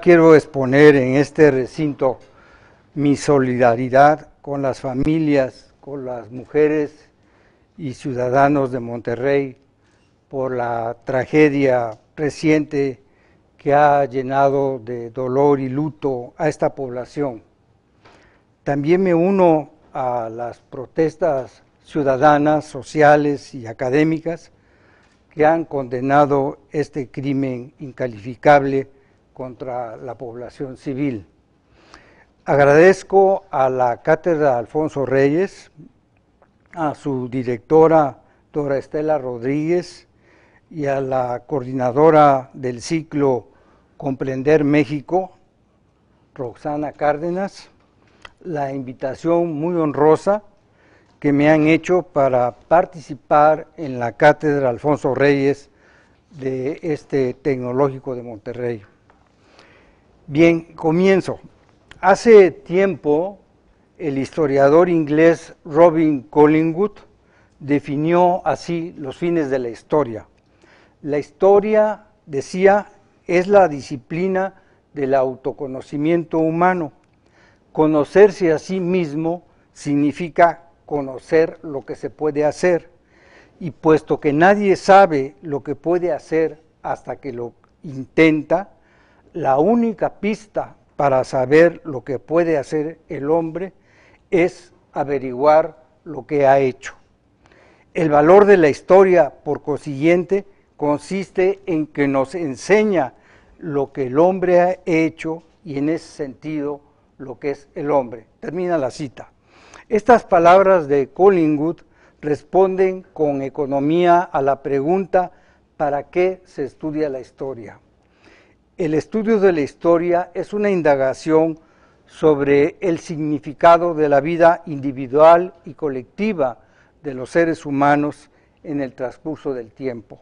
quiero exponer en este recinto mi solidaridad con las familias, con las mujeres y ciudadanos de Monterrey por la tragedia reciente que ha llenado de dolor y luto a esta población. También me uno a las protestas ciudadanas, sociales y académicas que han condenado este crimen incalificable contra la población civil. Agradezco a la Cátedra Alfonso Reyes, a su directora Dora Estela Rodríguez y a la coordinadora del ciclo Comprender México, Roxana Cárdenas, la invitación muy honrosa que me han hecho para participar en la Cátedra Alfonso Reyes de este Tecnológico de Monterrey. Bien, comienzo. Hace tiempo, el historiador inglés Robin Collingwood definió así los fines de la historia. La historia, decía, es la disciplina del autoconocimiento humano. Conocerse a sí mismo significa conocer lo que se puede hacer. Y puesto que nadie sabe lo que puede hacer hasta que lo intenta, la única pista para saber lo que puede hacer el hombre es averiguar lo que ha hecho. El valor de la historia, por consiguiente, consiste en que nos enseña lo que el hombre ha hecho y en ese sentido lo que es el hombre. Termina la cita. Estas palabras de Collingwood responden con economía a la pregunta ¿para qué se estudia la historia? El estudio de la historia es una indagación sobre el significado de la vida individual y colectiva de los seres humanos en el transcurso del tiempo.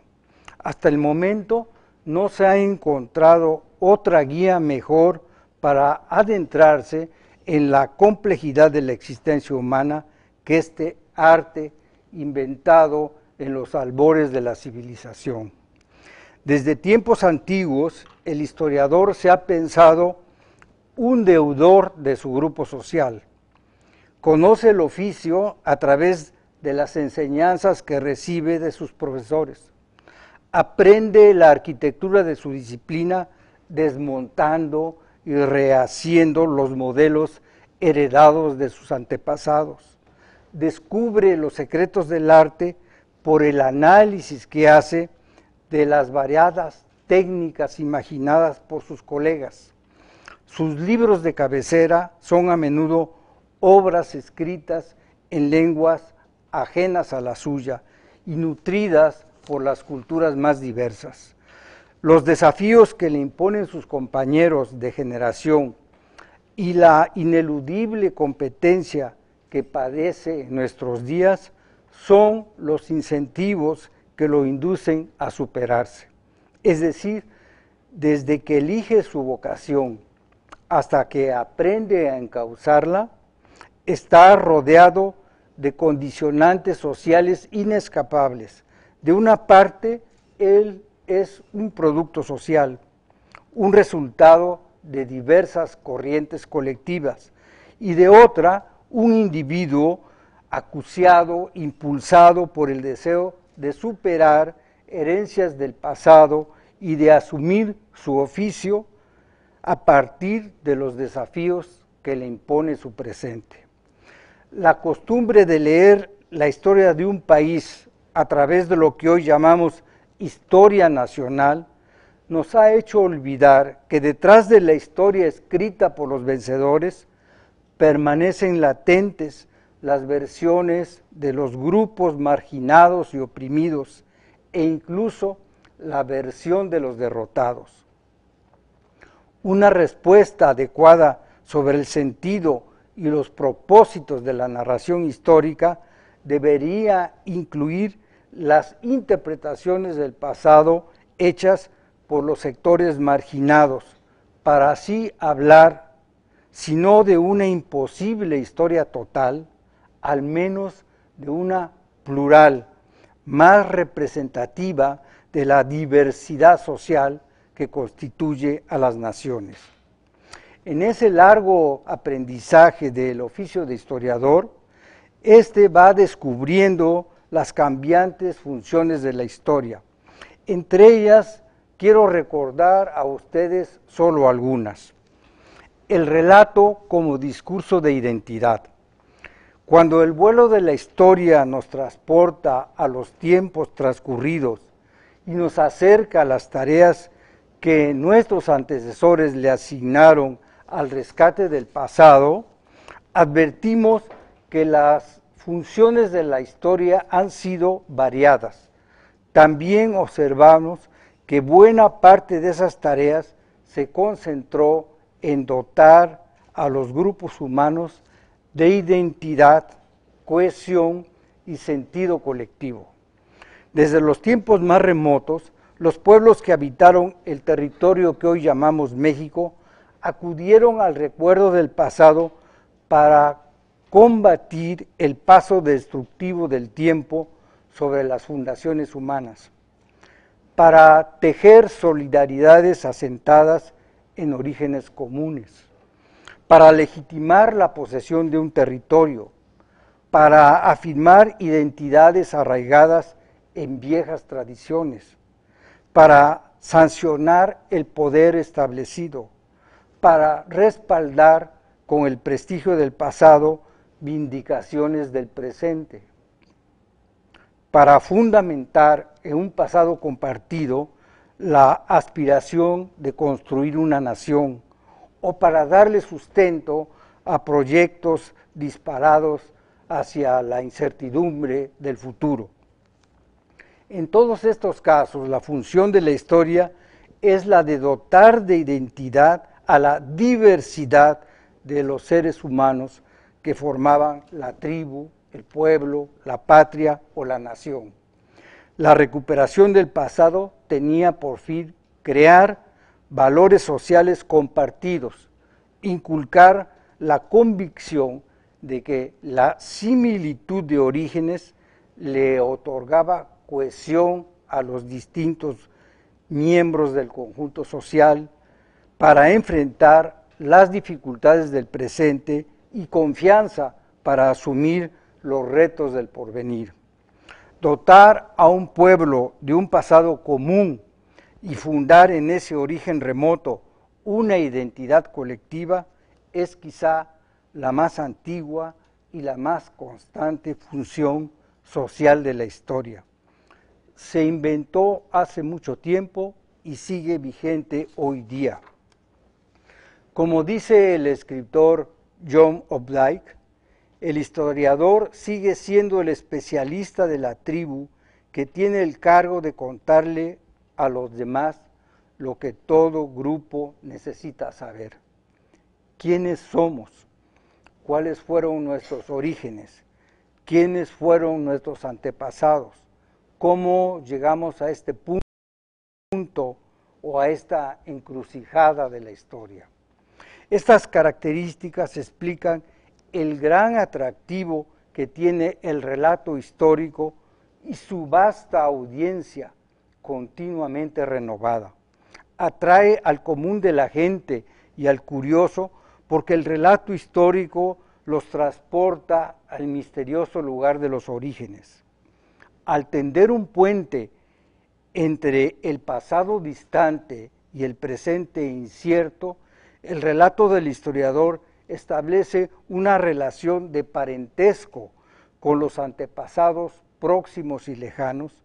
Hasta el momento no se ha encontrado otra guía mejor para adentrarse en la complejidad de la existencia humana que este arte inventado en los albores de la civilización. Desde tiempos antiguos, el historiador se ha pensado un deudor de su grupo social. Conoce el oficio a través de las enseñanzas que recibe de sus profesores. Aprende la arquitectura de su disciplina desmontando y rehaciendo los modelos heredados de sus antepasados. Descubre los secretos del arte por el análisis que hace de las variadas técnicas imaginadas por sus colegas. Sus libros de cabecera son a menudo obras escritas en lenguas ajenas a la suya y nutridas por las culturas más diversas. Los desafíos que le imponen sus compañeros de generación y la ineludible competencia que padece en nuestros días son los incentivos que lo inducen a superarse. Es decir, desde que elige su vocación hasta que aprende a encauzarla, está rodeado de condicionantes sociales inescapables. De una parte, él es un producto social, un resultado de diversas corrientes colectivas, y de otra, un individuo acuciado, impulsado por el deseo de superar herencias del pasado y de asumir su oficio a partir de los desafíos que le impone su presente. La costumbre de leer la historia de un país a través de lo que hoy llamamos historia nacional nos ha hecho olvidar que detrás de la historia escrita por los vencedores permanecen latentes las versiones de los grupos marginados y oprimidos e incluso la versión de los derrotados. Una respuesta adecuada sobre el sentido y los propósitos de la narración histórica debería incluir las interpretaciones del pasado hechas por los sectores marginados, para así hablar, si no de una imposible historia total, al menos de una plural más representativa de la diversidad social que constituye a las naciones. En ese largo aprendizaje del oficio de historiador, este va descubriendo las cambiantes funciones de la historia. Entre ellas, quiero recordar a ustedes solo algunas. El relato como discurso de identidad, cuando el vuelo de la historia nos transporta a los tiempos transcurridos y nos acerca a las tareas que nuestros antecesores le asignaron al rescate del pasado, advertimos que las funciones de la historia han sido variadas. También observamos que buena parte de esas tareas se concentró en dotar a los grupos humanos de identidad, cohesión y sentido colectivo. Desde los tiempos más remotos, los pueblos que habitaron el territorio que hoy llamamos México acudieron al recuerdo del pasado para combatir el paso destructivo del tiempo sobre las fundaciones humanas, para tejer solidaridades asentadas en orígenes comunes para legitimar la posesión de un territorio, para afirmar identidades arraigadas en viejas tradiciones, para sancionar el poder establecido, para respaldar con el prestigio del pasado vindicaciones del presente, para fundamentar en un pasado compartido la aspiración de construir una nación, o para darle sustento a proyectos disparados hacia la incertidumbre del futuro. En todos estos casos, la función de la historia es la de dotar de identidad a la diversidad de los seres humanos que formaban la tribu, el pueblo, la patria o la nación. La recuperación del pasado tenía por fin crear valores sociales compartidos, inculcar la convicción de que la similitud de orígenes le otorgaba cohesión a los distintos miembros del conjunto social para enfrentar las dificultades del presente y confianza para asumir los retos del porvenir. Dotar a un pueblo de un pasado común y fundar en ese origen remoto una identidad colectiva es quizá la más antigua y la más constante función social de la historia. Se inventó hace mucho tiempo y sigue vigente hoy día. Como dice el escritor John Oblake, el historiador sigue siendo el especialista de la tribu que tiene el cargo de contarle a los demás lo que todo grupo necesita saber. ¿Quiénes somos? ¿Cuáles fueron nuestros orígenes? ¿Quiénes fueron nuestros antepasados? ¿Cómo llegamos a este punto o a esta encrucijada de la historia? Estas características explican el gran atractivo que tiene el relato histórico y su vasta audiencia continuamente renovada. Atrae al común de la gente y al curioso porque el relato histórico los transporta al misterioso lugar de los orígenes. Al tender un puente entre el pasado distante y el presente incierto, el relato del historiador establece una relación de parentesco con los antepasados próximos y lejanos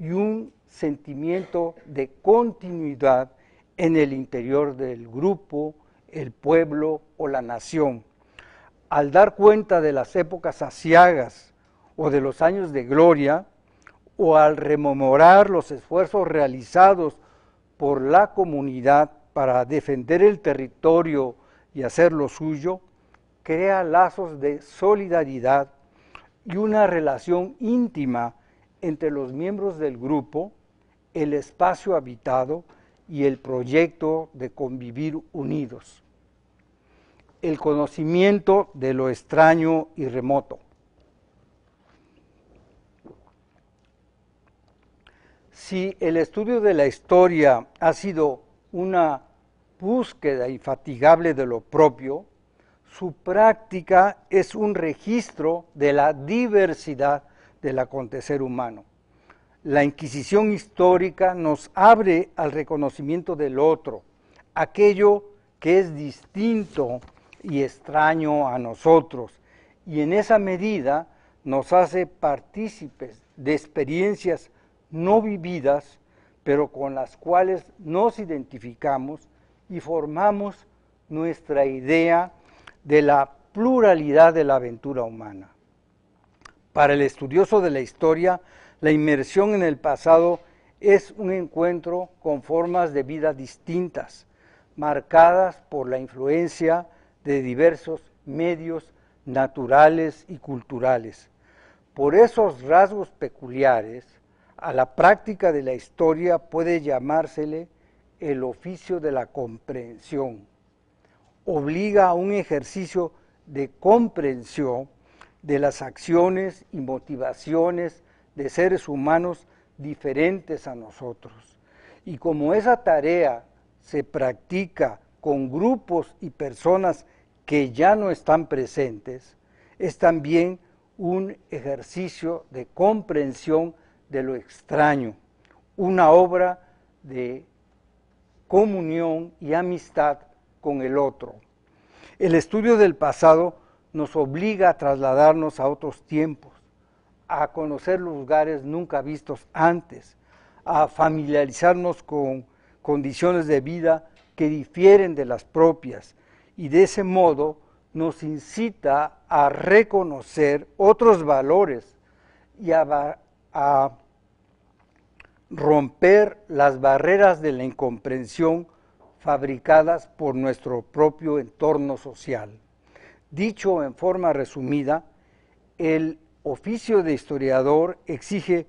y un sentimiento de continuidad en el interior del grupo, el pueblo o la nación. Al dar cuenta de las épocas asiagas o de los años de gloria, o al rememorar los esfuerzos realizados por la comunidad para defender el territorio y hacerlo suyo, crea lazos de solidaridad y una relación íntima entre los miembros del grupo, el espacio habitado y el proyecto de convivir unidos. El conocimiento de lo extraño y remoto. Si el estudio de la historia ha sido una búsqueda infatigable de lo propio, su práctica es un registro de la diversidad del acontecer humano. La Inquisición histórica nos abre al reconocimiento del otro, aquello que es distinto y extraño a nosotros, y en esa medida nos hace partícipes de experiencias no vividas, pero con las cuales nos identificamos y formamos nuestra idea de la pluralidad de la aventura humana. Para el estudioso de la historia, la inmersión en el pasado es un encuentro con formas de vida distintas, marcadas por la influencia de diversos medios naturales y culturales. Por esos rasgos peculiares, a la práctica de la historia puede llamársele el oficio de la comprensión. Obliga a un ejercicio de comprensión de las acciones y motivaciones de seres humanos diferentes a nosotros. Y como esa tarea se practica con grupos y personas que ya no están presentes, es también un ejercicio de comprensión de lo extraño, una obra de comunión y amistad con el otro. El estudio del pasado nos obliga a trasladarnos a otros tiempos, a conocer lugares nunca vistos antes, a familiarizarnos con condiciones de vida que difieren de las propias y de ese modo nos incita a reconocer otros valores y a, romper las barreras de la incomprensión fabricadas por nuestro propio entorno social. Dicho en forma resumida, el oficio de historiador exige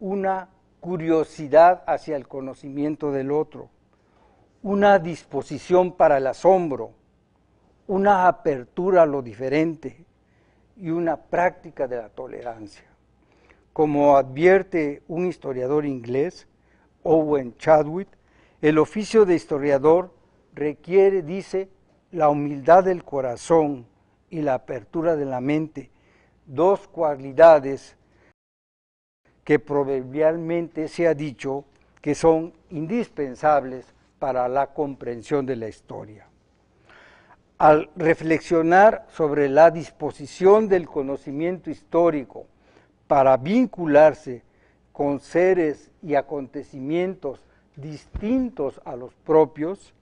una curiosidad hacia el conocimiento del otro, una disposición para el asombro, una apertura a lo diferente y una práctica de la tolerancia. Como advierte un historiador inglés, Owen Chadwick, el oficio de historiador requiere, dice, la humildad del corazón, y la apertura de la mente, dos cualidades que proverbialmente se ha dicho que son indispensables para la comprensión de la historia. Al reflexionar sobre la disposición del conocimiento histórico para vincularse con seres y acontecimientos distintos a los propios,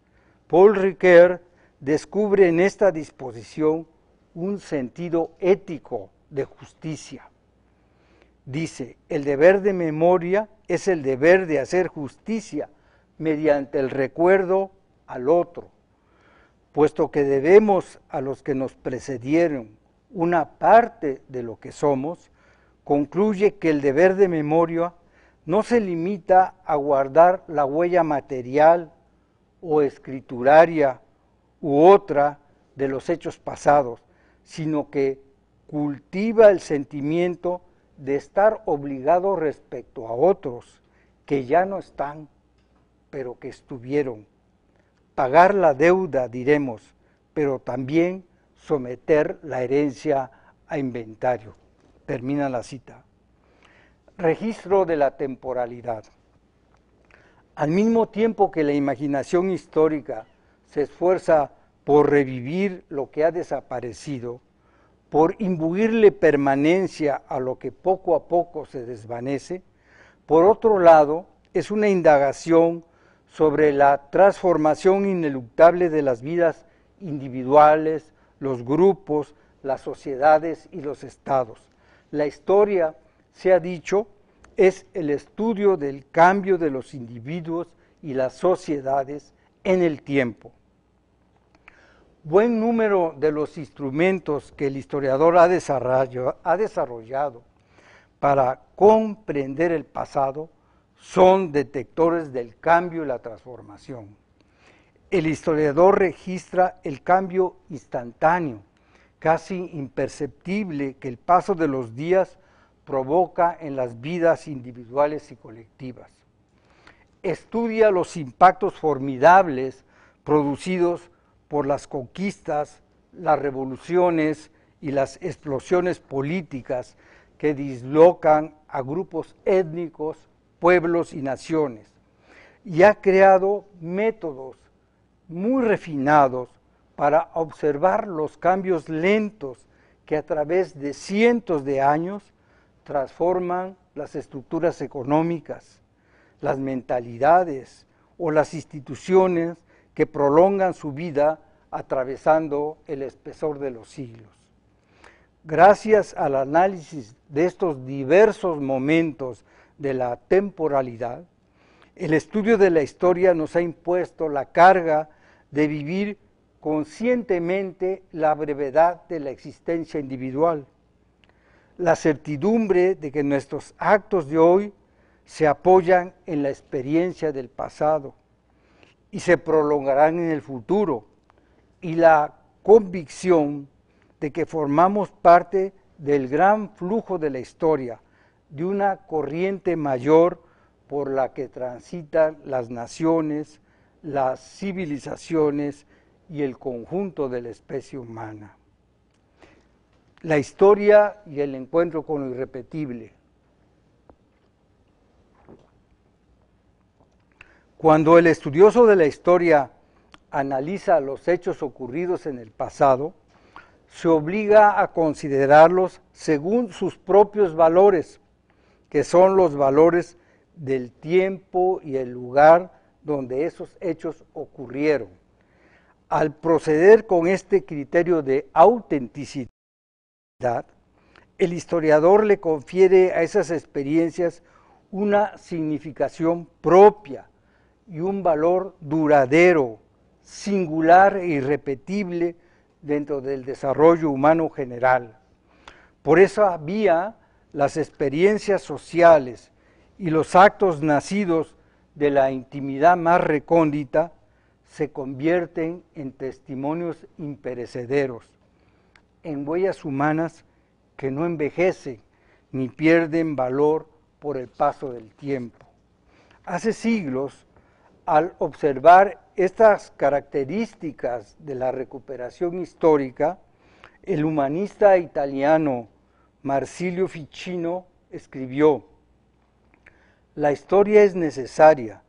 Paul Ricoeur descubre en esta disposición un sentido ético de justicia. Dice, el deber de memoria es el deber de hacer justicia mediante el recuerdo al otro, puesto que debemos a los que nos precedieron una parte de lo que somos, concluye que el deber de memoria no se limita a guardar la huella material o escrituraria u otra de los hechos pasados, sino que cultiva el sentimiento de estar obligado respecto a otros que ya no están, pero que estuvieron. Pagar la deuda, diremos, pero también someter la herencia a inventario. Termina la cita. Registro de la temporalidad. Al mismo tiempo que la imaginación histórica se esfuerza por revivir lo que ha desaparecido, por imbuirle permanencia a lo que poco a poco se desvanece, por otro lado, es una indagación sobre la transformación ineluctable de las vidas individuales, los grupos, las sociedades y los estados. La historia, se ha dicho, es el estudio del cambio de los individuos y las sociedades en el tiempo buen número de los instrumentos que el historiador ha desarrollado, para comprender el pasado son detectores del cambio y la transformación. El historiador registra el cambio instantáneo, casi imperceptible, que el paso de los días provoca en las vidas individuales y colectivas. Estudia los impactos formidables producidos por las conquistas, las revoluciones y las explosiones políticas que dislocan a grupos étnicos, pueblos y naciones. Y ha creado métodos muy refinados para observar los cambios lentos que a través de cientos de años transforman las estructuras económicas, las mentalidades o las instituciones que prolongan su vida atravesando el espesor de los siglos. Gracias al análisis de estos diversos momentos de la temporalidad, el estudio de la historia nos ha impuesto la carga de vivir conscientemente la brevedad de la existencia individual, la certidumbre de que nuestros actos de hoy se apoyan en la experiencia del pasado y se prolongarán en el futuro, y la convicción de que formamos parte del gran flujo de la historia, de una corriente mayor por la que transitan las naciones, las civilizaciones y el conjunto de la especie humana. La historia y el encuentro con lo irrepetible, Cuando el estudioso de la historia analiza los hechos ocurridos en el pasado, se obliga a considerarlos según sus propios valores, que son los valores del tiempo y el lugar donde esos hechos ocurrieron. Al proceder con este criterio de autenticidad, el historiador le confiere a esas experiencias una significación propia, y un valor duradero, singular e irrepetible dentro del desarrollo humano general. Por esa vía, las experiencias sociales y los actos nacidos de la intimidad más recóndita se convierten en testimonios imperecederos, en huellas humanas que no envejecen ni pierden valor por el paso del tiempo. Hace siglos, al observar estas características de la recuperación histórica, el humanista italiano Marsilio Ficino escribió, La historia es necesaria,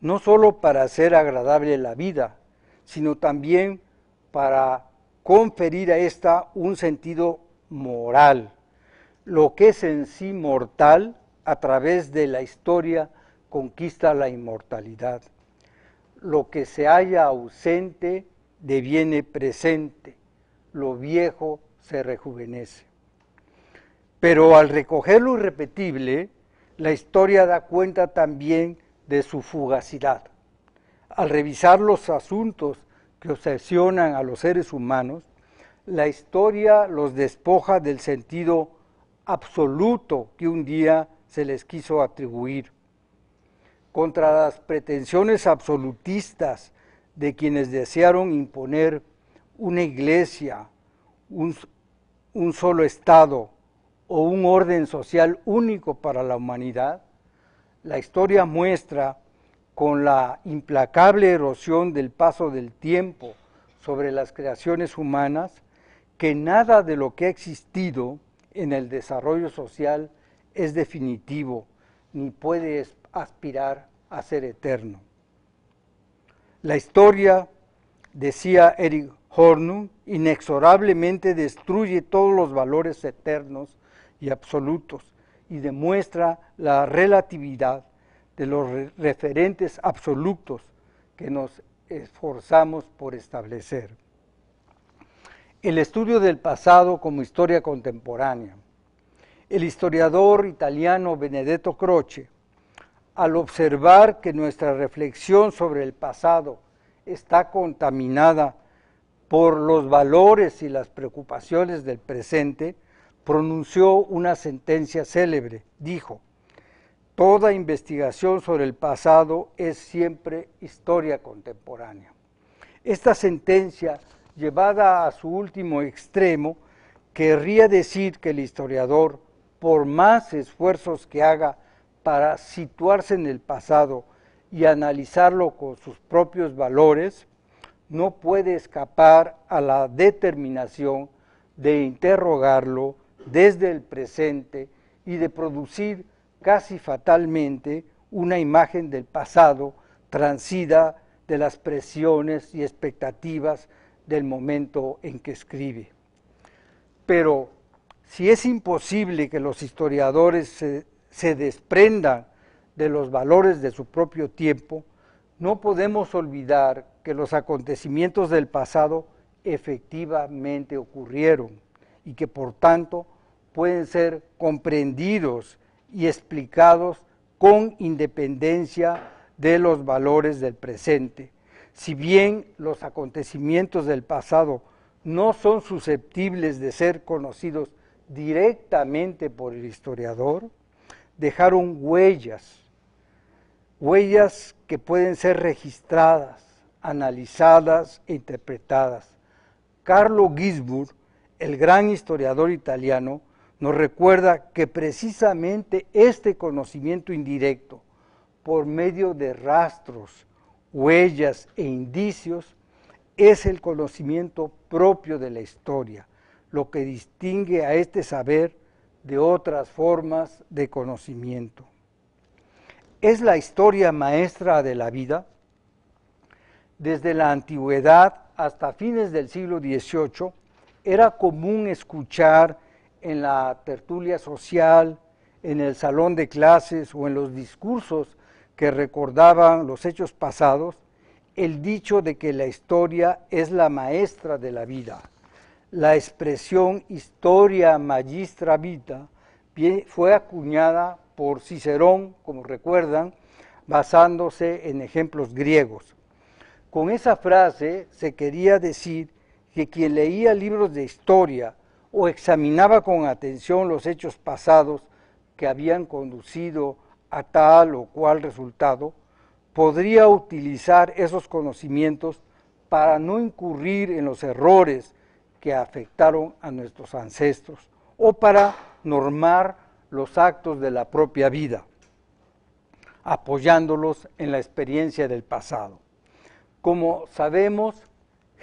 no sólo para hacer agradable la vida, sino también para conferir a ésta un sentido moral, lo que es en sí mortal a través de la historia conquista la inmortalidad lo que se halla ausente deviene presente, lo viejo se rejuvenece. Pero al recoger lo irrepetible, la historia da cuenta también de su fugacidad. Al revisar los asuntos que obsesionan a los seres humanos, la historia los despoja del sentido absoluto que un día se les quiso atribuir contra las pretensiones absolutistas de quienes desearon imponer una iglesia, un, solo Estado o un orden social único para la humanidad, la historia muestra con la implacable erosión del paso del tiempo sobre las creaciones humanas que nada de lo que ha existido en el desarrollo social es definitivo ni puede aspirar a ser eterno. La historia, decía Eric Hornung, inexorablemente destruye todos los valores eternos y absolutos y demuestra la relatividad de los referentes absolutos que nos esforzamos por establecer. El estudio del pasado como historia contemporánea. El historiador italiano Benedetto Croce al observar que nuestra reflexión sobre el pasado está contaminada por los valores y las preocupaciones del presente, pronunció una sentencia célebre. Dijo, toda investigación sobre el pasado es siempre historia contemporánea. Esta sentencia, llevada a su último extremo, querría decir que el historiador, por más esfuerzos que haga para situarse en el pasado y analizarlo con sus propios valores, no puede escapar a la determinación de interrogarlo desde el presente y de producir casi fatalmente una imagen del pasado transida de las presiones y expectativas del momento en que escribe. Pero si es imposible que los historiadores se se desprenda de los valores de su propio tiempo, no podemos olvidar que los acontecimientos del pasado efectivamente ocurrieron y que por tanto pueden ser comprendidos y explicados con independencia de los valores del presente. Si bien los acontecimientos del pasado no son susceptibles de ser conocidos directamente por el historiador, dejaron huellas, huellas que pueden ser registradas, analizadas e interpretadas. Carlo Gisburg, el gran historiador italiano, nos recuerda que precisamente este conocimiento indirecto, por medio de rastros, huellas e indicios, es el conocimiento propio de la historia, lo que distingue a este saber de otras formas de conocimiento. Es la historia maestra de la vida, desde la antigüedad hasta fines del siglo XVIII, era común escuchar en la tertulia social, en el salón de clases o en los discursos que recordaban los hechos pasados, el dicho de que la historia es la maestra de la vida. La expresión historia magistra vita fue acuñada por Cicerón, como recuerdan, basándose en ejemplos griegos. Con esa frase se quería decir que quien leía libros de historia o examinaba con atención los hechos pasados que habían conducido a tal o cual resultado, podría utilizar esos conocimientos para no incurrir en los errores que afectaron a nuestros ancestros o para normar los actos de la propia vida, apoyándolos en la experiencia del pasado. Como sabemos,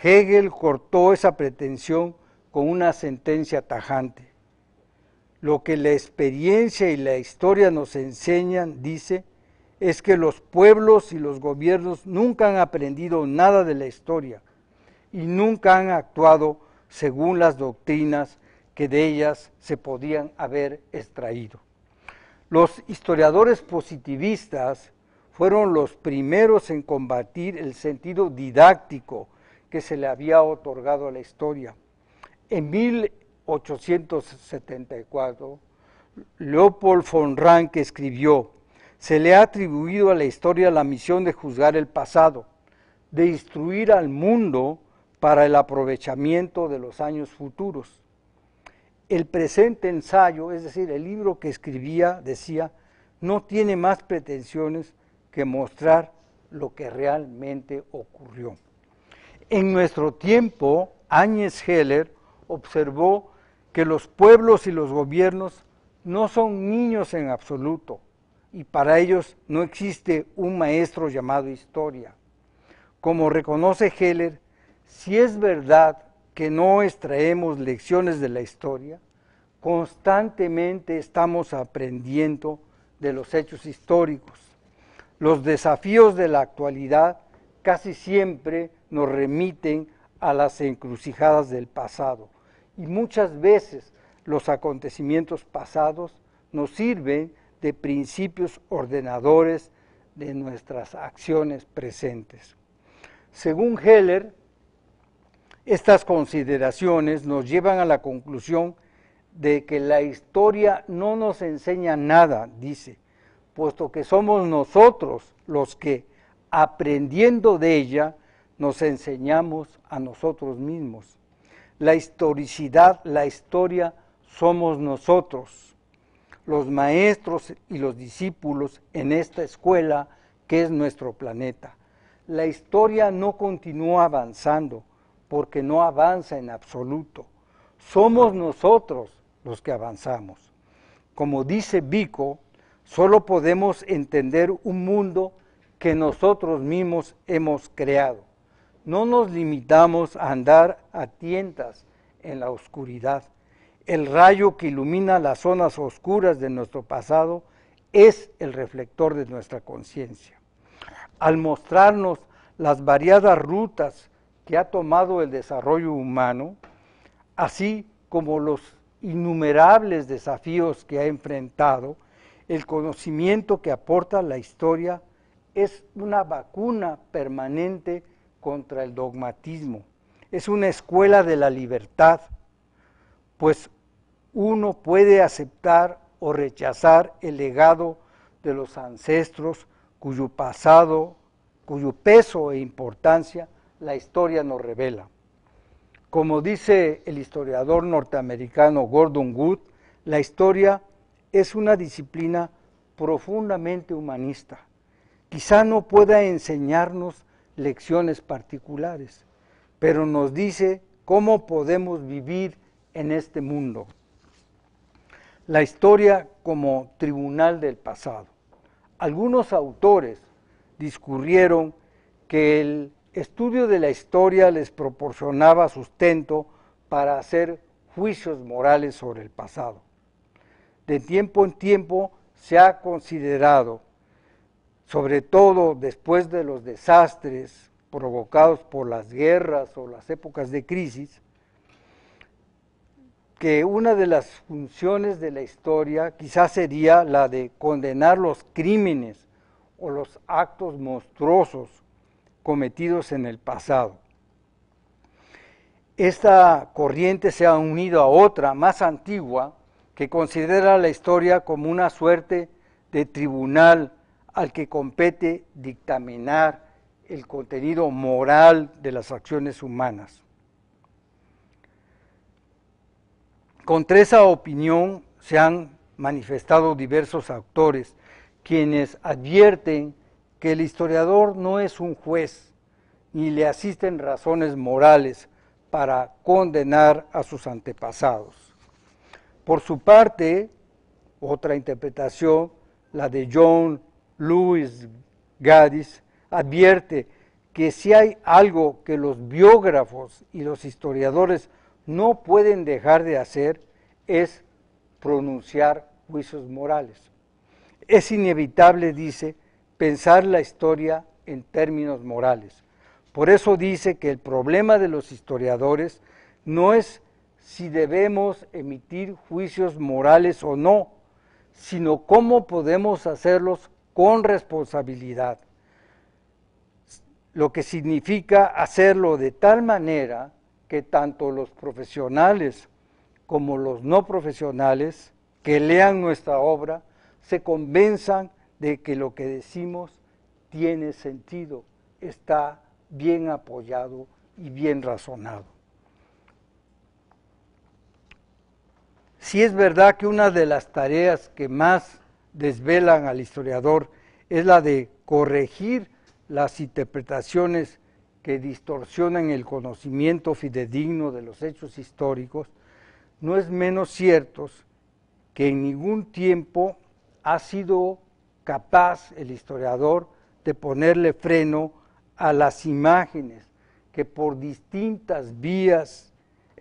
Hegel cortó esa pretensión con una sentencia tajante. Lo que la experiencia y la historia nos enseñan, dice, es que los pueblos y los gobiernos nunca han aprendido nada de la historia y nunca han actuado según las doctrinas que de ellas se podían haber extraído. Los historiadores positivistas fueron los primeros en combatir el sentido didáctico que se le había otorgado a la historia. En 1874, Leopold von Ranke escribió, se le ha atribuido a la historia la misión de juzgar el pasado, de instruir al mundo para el aprovechamiento de los años futuros. El presente ensayo, es decir, el libro que escribía, decía, no tiene más pretensiones que mostrar lo que realmente ocurrió. En nuestro tiempo, Áñez Heller observó que los pueblos y los gobiernos no son niños en absoluto, y para ellos no existe un maestro llamado historia. Como reconoce Heller, si es verdad que no extraemos lecciones de la historia, constantemente estamos aprendiendo de los hechos históricos. Los desafíos de la actualidad casi siempre nos remiten a las encrucijadas del pasado y muchas veces los acontecimientos pasados nos sirven de principios ordenadores de nuestras acciones presentes. Según Heller, estas consideraciones nos llevan a la conclusión de que la historia no nos enseña nada, dice, puesto que somos nosotros los que, aprendiendo de ella, nos enseñamos a nosotros mismos. La historicidad, la historia, somos nosotros, los maestros y los discípulos en esta escuela que es nuestro planeta. La historia no continúa avanzando, porque no avanza en absoluto. Somos nosotros los que avanzamos. Como dice Vico, solo podemos entender un mundo que nosotros mismos hemos creado. No nos limitamos a andar a tientas en la oscuridad. El rayo que ilumina las zonas oscuras de nuestro pasado es el reflector de nuestra conciencia. Al mostrarnos las variadas rutas que ha tomado el desarrollo humano, así como los innumerables desafíos que ha enfrentado, el conocimiento que aporta la historia es una vacuna permanente contra el dogmatismo, es una escuela de la libertad, pues uno puede aceptar o rechazar el legado de los ancestros cuyo pasado, cuyo peso e importancia la historia nos revela. Como dice el historiador norteamericano Gordon Wood, la historia es una disciplina profundamente humanista. Quizá no pueda enseñarnos lecciones particulares, pero nos dice cómo podemos vivir en este mundo. La historia como tribunal del pasado. Algunos autores discurrieron que el estudio de la historia les proporcionaba sustento para hacer juicios morales sobre el pasado. De tiempo en tiempo se ha considerado, sobre todo después de los desastres provocados por las guerras o las épocas de crisis, que una de las funciones de la historia quizás sería la de condenar los crímenes o los actos monstruosos cometidos en el pasado. Esta corriente se ha unido a otra más antigua que considera la historia como una suerte de tribunal al que compete dictaminar el contenido moral de las acciones humanas. Contra esa opinión se han manifestado diversos autores, quienes advierten que el historiador no es un juez, ni le asisten razones morales para condenar a sus antepasados. Por su parte, otra interpretación, la de John Lewis Gaddis, advierte que si hay algo que los biógrafos y los historiadores no pueden dejar de hacer es pronunciar juicios morales. Es inevitable, dice, pensar la historia en términos morales. Por eso dice que el problema de los historiadores no es si debemos emitir juicios morales o no, sino cómo podemos hacerlos con responsabilidad, lo que significa hacerlo de tal manera que tanto los profesionales como los no profesionales que lean nuestra obra se convenzan de que lo que decimos tiene sentido, está bien apoyado y bien razonado. Si es verdad que una de las tareas que más desvelan al historiador es la de corregir las interpretaciones que distorsionan el conocimiento fidedigno de los hechos históricos, no es menos cierto que en ningún tiempo ha sido capaz el historiador de ponerle freno a las imágenes que por distintas vías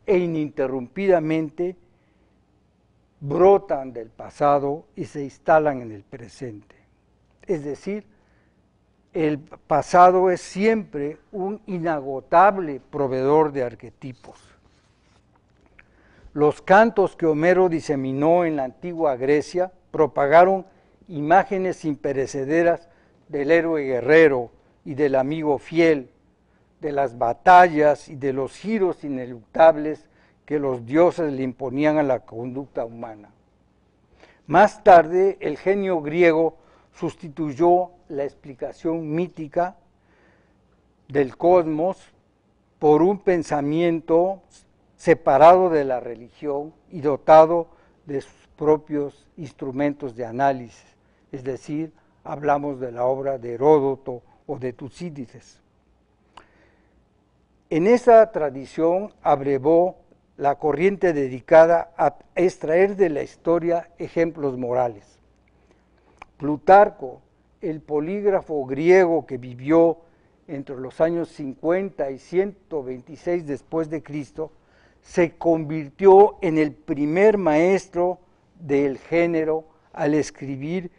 e ininterrumpidamente brotan del pasado y se instalan en el presente. Es decir, el pasado es siempre un inagotable proveedor de arquetipos. Los cantos que Homero diseminó en la antigua Grecia propagaron imágenes imperecederas del héroe guerrero y del amigo fiel, de las batallas y de los giros ineluctables que los dioses le imponían a la conducta humana. Más tarde, el genio griego sustituyó la explicación mítica del cosmos por un pensamiento separado de la religión y dotado de sus propios instrumentos de análisis es decir, hablamos de la obra de Heródoto o de Tucídides. En esa tradición abrevó la corriente dedicada a extraer de la historia ejemplos morales. Plutarco, el polígrafo griego que vivió entre los años 50 y 126 después de Cristo, se convirtió en el primer maestro del género al escribir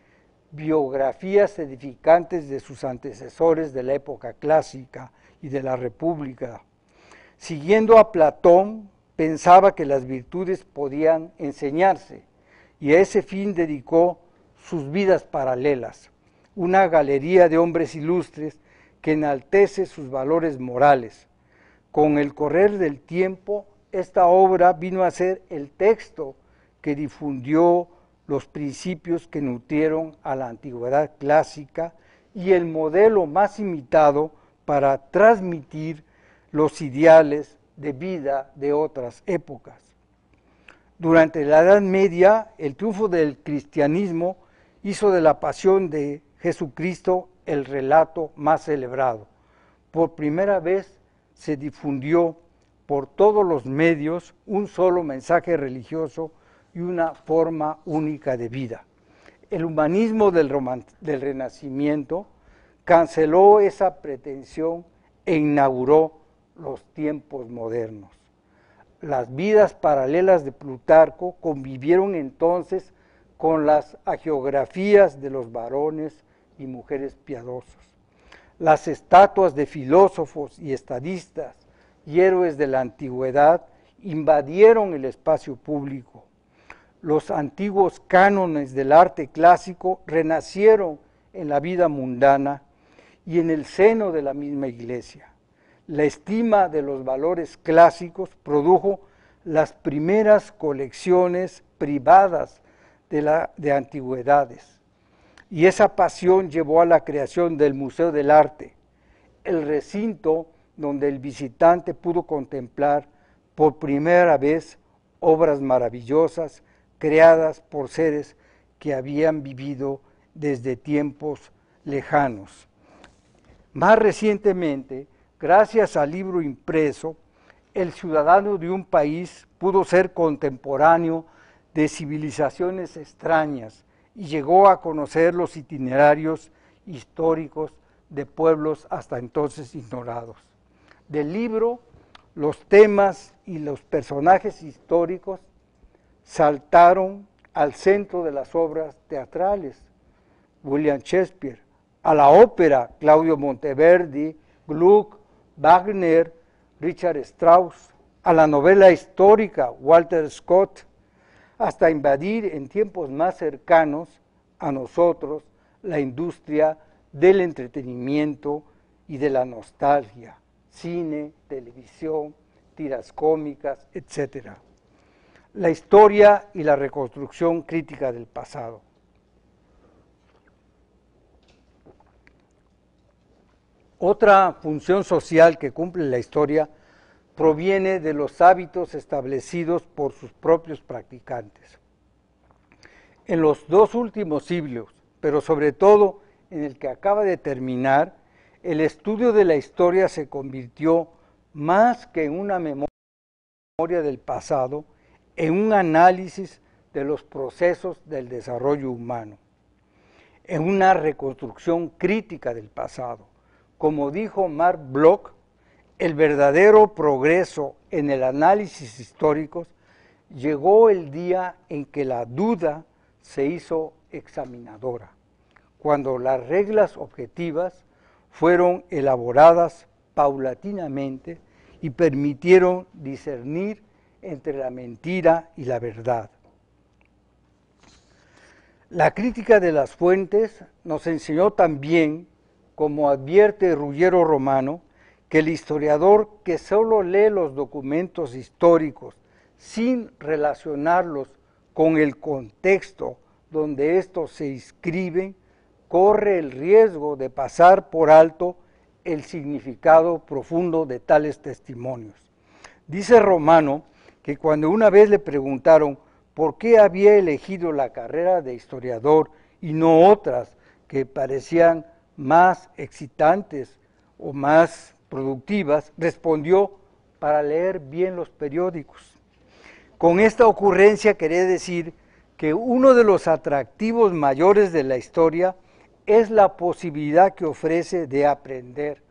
biografías edificantes de sus antecesores de la época clásica y de la República. Siguiendo a Platón, pensaba que las virtudes podían enseñarse y a ese fin dedicó sus vidas paralelas, una galería de hombres ilustres que enaltece sus valores morales. Con el correr del tiempo, esta obra vino a ser el texto que difundió los principios que nutrieron a la antigüedad clásica y el modelo más imitado para transmitir los ideales de vida de otras épocas. Durante la Edad Media, el triunfo del cristianismo hizo de la pasión de Jesucristo el relato más celebrado. Por primera vez se difundió por todos los medios un solo mensaje religioso y una forma única de vida. El humanismo del, Renacimiento canceló esa pretensión e inauguró los tiempos modernos. Las vidas paralelas de Plutarco convivieron entonces con las agiografías de los varones y mujeres piadosos. Las estatuas de filósofos y estadistas y héroes de la antigüedad invadieron el espacio público los antiguos cánones del arte clásico renacieron en la vida mundana y en el seno de la misma iglesia. La estima de los valores clásicos produjo las primeras colecciones privadas de, la, antigüedades. Y esa pasión llevó a la creación del Museo del Arte, el recinto donde el visitante pudo contemplar por primera vez obras maravillosas creadas por seres que habían vivido desde tiempos lejanos. Más recientemente, gracias al libro impreso, el ciudadano de un país pudo ser contemporáneo de civilizaciones extrañas y llegó a conocer los itinerarios históricos de pueblos hasta entonces ignorados. Del libro, los temas y los personajes históricos saltaron al centro de las obras teatrales. William Shakespeare, a la ópera Claudio Monteverdi, Gluck, Wagner, Richard Strauss, a la novela histórica Walter Scott, hasta invadir en tiempos más cercanos a nosotros la industria del entretenimiento y de la nostalgia, cine, televisión, tiras cómicas, etcétera la historia y la reconstrucción crítica del pasado. Otra función social que cumple la historia proviene de los hábitos establecidos por sus propios practicantes. En los dos últimos siglos, pero sobre todo en el que acaba de terminar, el estudio de la historia se convirtió más que en una memoria del pasado, en un análisis de los procesos del desarrollo humano, en una reconstrucción crítica del pasado. Como dijo Mark Bloch, el verdadero progreso en el análisis histórico llegó el día en que la duda se hizo examinadora, cuando las reglas objetivas fueron elaboradas paulatinamente y permitieron discernir entre la mentira y la verdad. La crítica de las fuentes nos enseñó también, como advierte Ruggiero Romano, que el historiador que solo lee los documentos históricos sin relacionarlos con el contexto donde estos se inscriben, corre el riesgo de pasar por alto el significado profundo de tales testimonios. Dice Romano y cuando una vez le preguntaron por qué había elegido la carrera de historiador y no otras que parecían más excitantes o más productivas, respondió para leer bien los periódicos. Con esta ocurrencia quería decir que uno de los atractivos mayores de la historia es la posibilidad que ofrece de aprender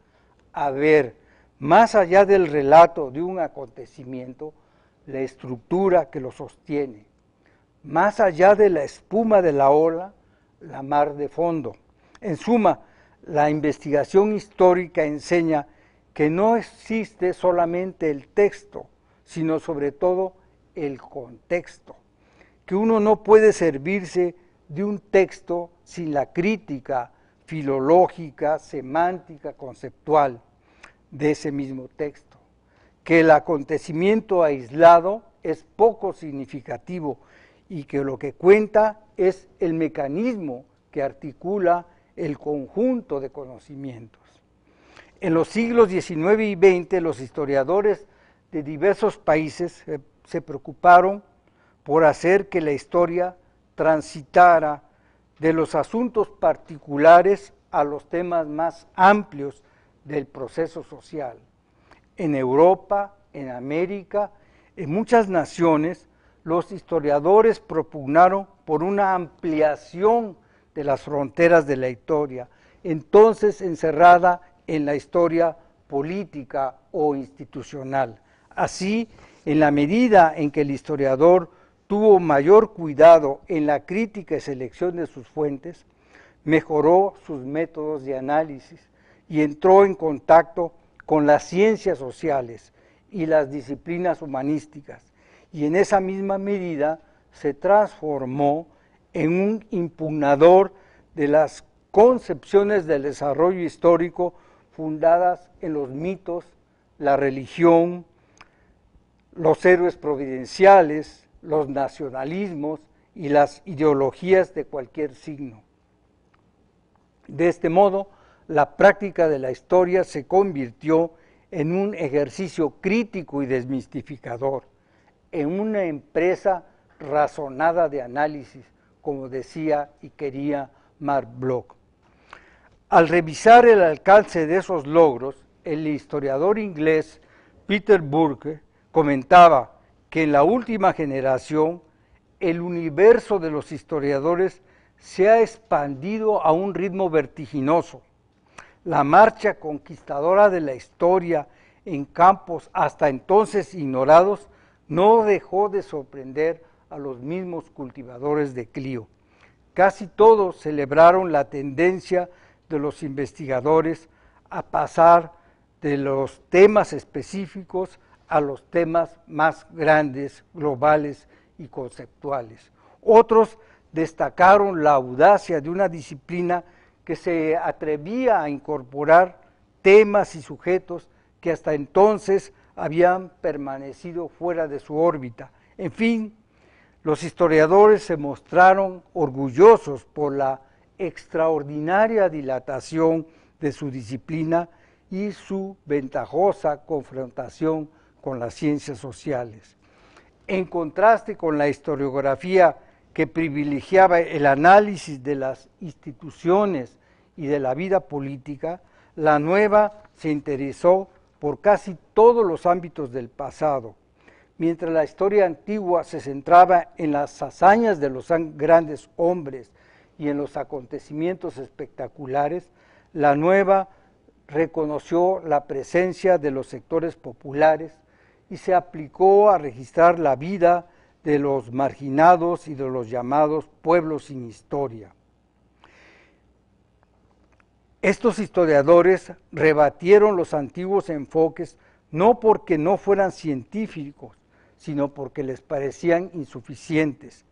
a ver más allá del relato de un acontecimiento, la estructura que lo sostiene. Más allá de la espuma de la ola, la mar de fondo. En suma, la investigación histórica enseña que no existe solamente el texto, sino sobre todo el contexto, que uno no puede servirse de un texto sin la crítica filológica, semántica, conceptual de ese mismo texto que el acontecimiento aislado es poco significativo y que lo que cuenta es el mecanismo que articula el conjunto de conocimientos. En los siglos XIX y XX los historiadores de diversos países se preocuparon por hacer que la historia transitara de los asuntos particulares a los temas más amplios del proceso social en Europa, en América, en muchas naciones, los historiadores propugnaron por una ampliación de las fronteras de la historia, entonces encerrada en la historia política o institucional. Así, en la medida en que el historiador tuvo mayor cuidado en la crítica y selección de sus fuentes, mejoró sus métodos de análisis y entró en contacto con las ciencias sociales y las disciplinas humanísticas, y en esa misma medida se transformó en un impugnador de las concepciones del desarrollo histórico fundadas en los mitos, la religión, los héroes providenciales, los nacionalismos y las ideologías de cualquier signo. De este modo, la práctica de la historia se convirtió en un ejercicio crítico y desmistificador, en una empresa razonada de análisis, como decía y quería Mark Bloch. Al revisar el alcance de esos logros, el historiador inglés Peter Burke comentaba que en la última generación el universo de los historiadores se ha expandido a un ritmo vertiginoso la marcha conquistadora de la historia en campos hasta entonces ignorados, no dejó de sorprender a los mismos cultivadores de clío. Casi todos celebraron la tendencia de los investigadores a pasar de los temas específicos a los temas más grandes, globales y conceptuales. Otros destacaron la audacia de una disciplina que se atrevía a incorporar temas y sujetos que hasta entonces habían permanecido fuera de su órbita. En fin, los historiadores se mostraron orgullosos por la extraordinaria dilatación de su disciplina y su ventajosa confrontación con las ciencias sociales. En contraste con la historiografía que privilegiaba el análisis de las instituciones y de la vida política, la nueva se interesó por casi todos los ámbitos del pasado. Mientras la historia antigua se centraba en las hazañas de los grandes hombres y en los acontecimientos espectaculares, la nueva reconoció la presencia de los sectores populares y se aplicó a registrar la vida, de los marginados y de los llamados pueblos sin historia. Estos historiadores rebatieron los antiguos enfoques no porque no fueran científicos, sino porque les parecían insuficientes.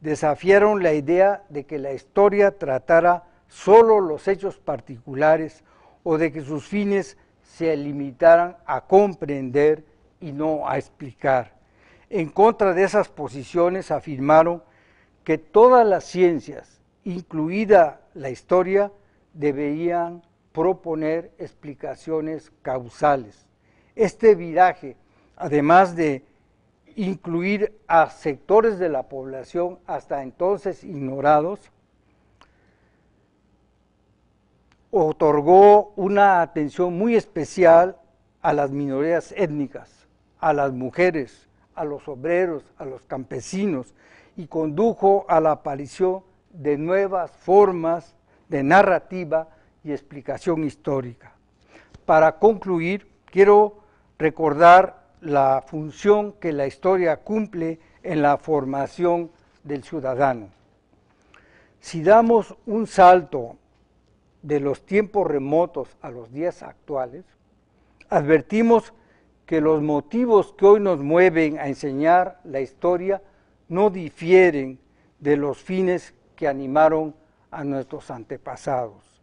Desafiaron la idea de que la historia tratara solo los hechos particulares o de que sus fines se limitaran a comprender y no a explicar. En contra de esas posiciones afirmaron que todas las ciencias, incluida la historia, debían proponer explicaciones causales. Este viraje, además de incluir a sectores de la población hasta entonces ignorados, otorgó una atención muy especial a las minorías étnicas, a las mujeres, a los obreros, a los campesinos, y condujo a la aparición de nuevas formas de narrativa y explicación histórica. Para concluir, quiero recordar la función que la historia cumple en la formación del ciudadano. Si damos un salto de los tiempos remotos a los días actuales, advertimos que los motivos que hoy nos mueven a enseñar la historia no difieren de los fines que animaron a nuestros antepasados.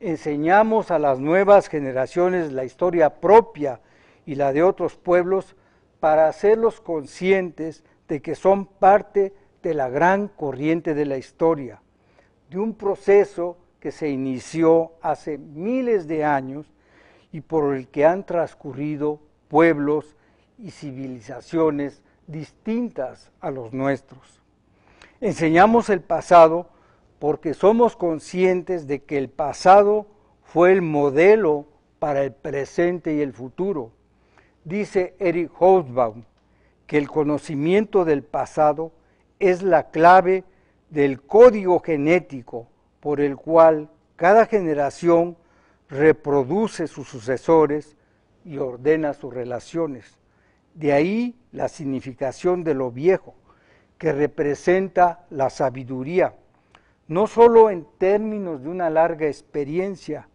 Enseñamos a las nuevas generaciones la historia propia y la de otros pueblos para hacerlos conscientes de que son parte de la gran corriente de la historia, de un proceso que se inició hace miles de años y por el que han transcurrido pueblos y civilizaciones distintas a los nuestros. Enseñamos el pasado porque somos conscientes de que el pasado fue el modelo para el presente y el futuro. Dice Eric Hobsbawm que el conocimiento del pasado es la clave del código genético por el cual cada generación reproduce sus sucesores y ordena sus relaciones. De ahí la significación de lo viejo, que representa la sabiduría, no sólo en términos de una larga experiencia,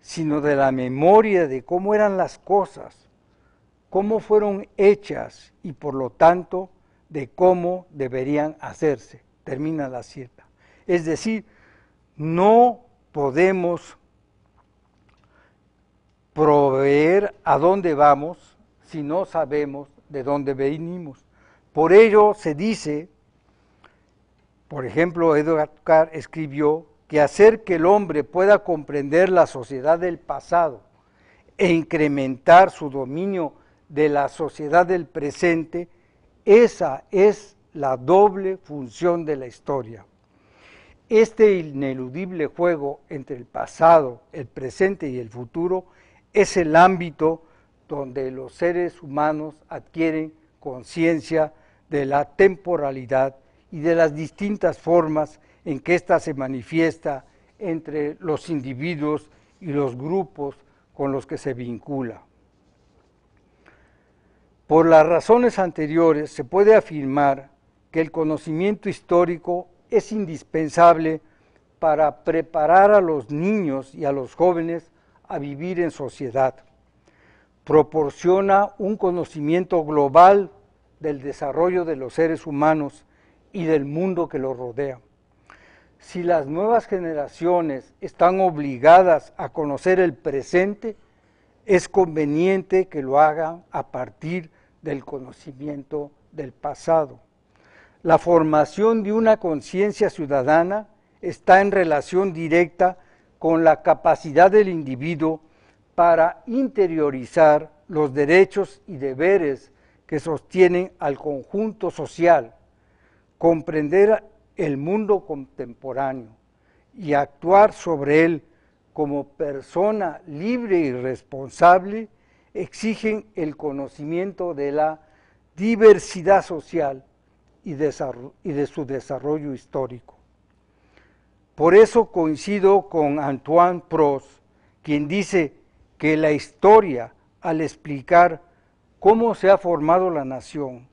sino de la memoria de cómo eran las cosas, cómo fueron hechas y por lo tanto de cómo deberían hacerse. Termina la cierta. Es decir, no podemos proveer a dónde vamos si no sabemos de dónde venimos. Por ello se dice, por ejemplo, Edward Carr escribió que hacer que el hombre pueda comprender la sociedad del pasado e incrementar su dominio de la sociedad del presente, esa es la doble función de la historia. Este ineludible juego entre el pasado, el presente y el futuro es el ámbito donde los seres humanos adquieren conciencia de la temporalidad y de las distintas formas en que ésta se manifiesta entre los individuos y los grupos con los que se vincula. Por las razones anteriores se puede afirmar que el conocimiento histórico es indispensable para preparar a los niños y a los jóvenes a vivir en sociedad. Proporciona un conocimiento global del desarrollo de los seres humanos y del mundo que los rodea. Si las nuevas generaciones están obligadas a conocer el presente, es conveniente que lo hagan a partir del conocimiento del pasado. La formación de una conciencia ciudadana está en relación directa con la capacidad del individuo para interiorizar los derechos y deberes que sostienen al conjunto social, comprender el mundo contemporáneo y actuar sobre él como persona libre y responsable exigen el conocimiento de la diversidad social y de su desarrollo histórico. Por eso coincido con Antoine Prost, quien dice que la historia, al explicar cómo se ha formado la nación,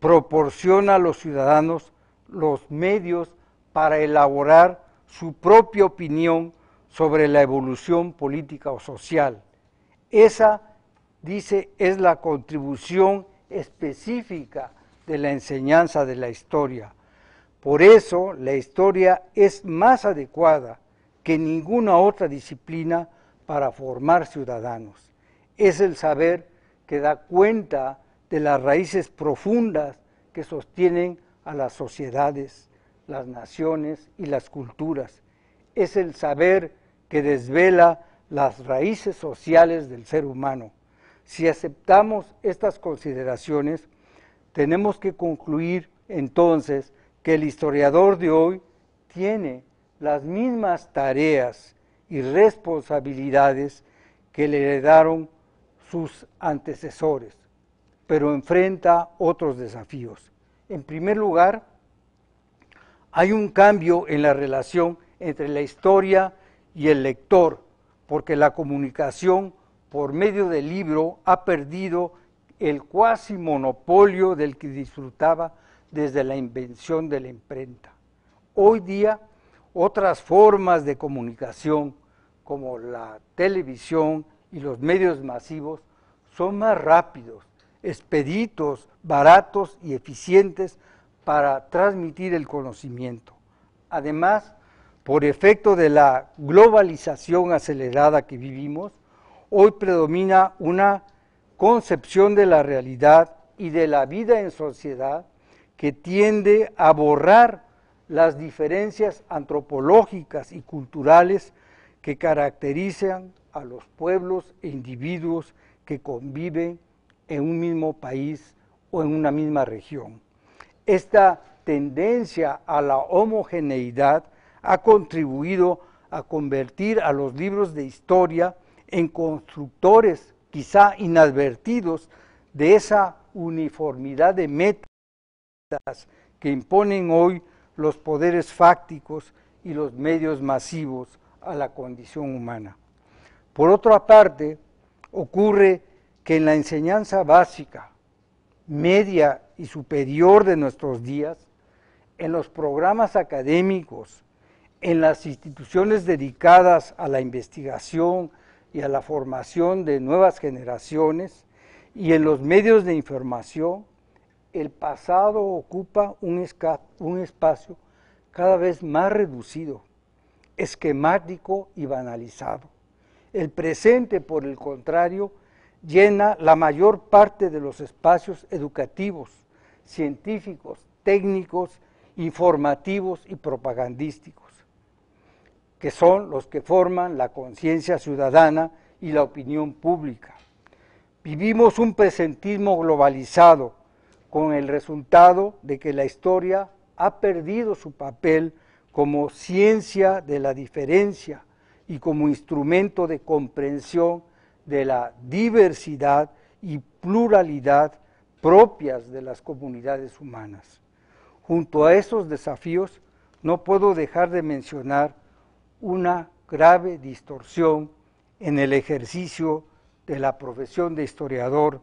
proporciona a los ciudadanos los medios para elaborar su propia opinión sobre la evolución política o social. Esa, dice, es la contribución específica de la enseñanza de la historia. Por eso la historia es más adecuada que ninguna otra disciplina para formar ciudadanos. Es el saber que da cuenta de las raíces profundas que sostienen a las sociedades, las naciones y las culturas. Es el saber que desvela las raíces sociales del ser humano. Si aceptamos estas consideraciones, tenemos que concluir entonces que el historiador de hoy tiene las mismas tareas y responsabilidades que le heredaron sus antecesores, pero enfrenta otros desafíos. En primer lugar, hay un cambio en la relación entre la historia y el lector, porque la comunicación por medio del libro ha perdido el cuasi monopolio del que disfrutaba desde la invención de la imprenta. Hoy día, otras formas de comunicación, como la televisión y los medios masivos, son más rápidos, expeditos, baratos y eficientes para transmitir el conocimiento. Además, por efecto de la globalización acelerada que vivimos, hoy predomina una concepción de la realidad y de la vida en sociedad que tiende a borrar las diferencias antropológicas y culturales que caracterizan a los pueblos e individuos que conviven en un mismo país o en una misma región. Esta tendencia a la homogeneidad ha contribuido a convertir a los libros de historia en constructores quizá inadvertidos de esa uniformidad de métodos que imponen hoy los poderes fácticos y los medios masivos a la condición humana. Por otra parte, ocurre que en la enseñanza básica, media y superior de nuestros días, en los programas académicos, en las instituciones dedicadas a la investigación y a la formación de nuevas generaciones y en los medios de información, el pasado ocupa un, espacio cada vez más reducido, esquemático y banalizado. El presente, por el contrario, llena la mayor parte de los espacios educativos, científicos, técnicos, informativos y propagandísticos, que son los que forman la conciencia ciudadana y la opinión pública. Vivimos un presentismo globalizado, con el resultado de que la historia ha perdido su papel como ciencia de la diferencia y como instrumento de comprensión de la diversidad y pluralidad propias de las comunidades humanas. Junto a esos desafíos, no puedo dejar de mencionar una grave distorsión en el ejercicio de la profesión de historiador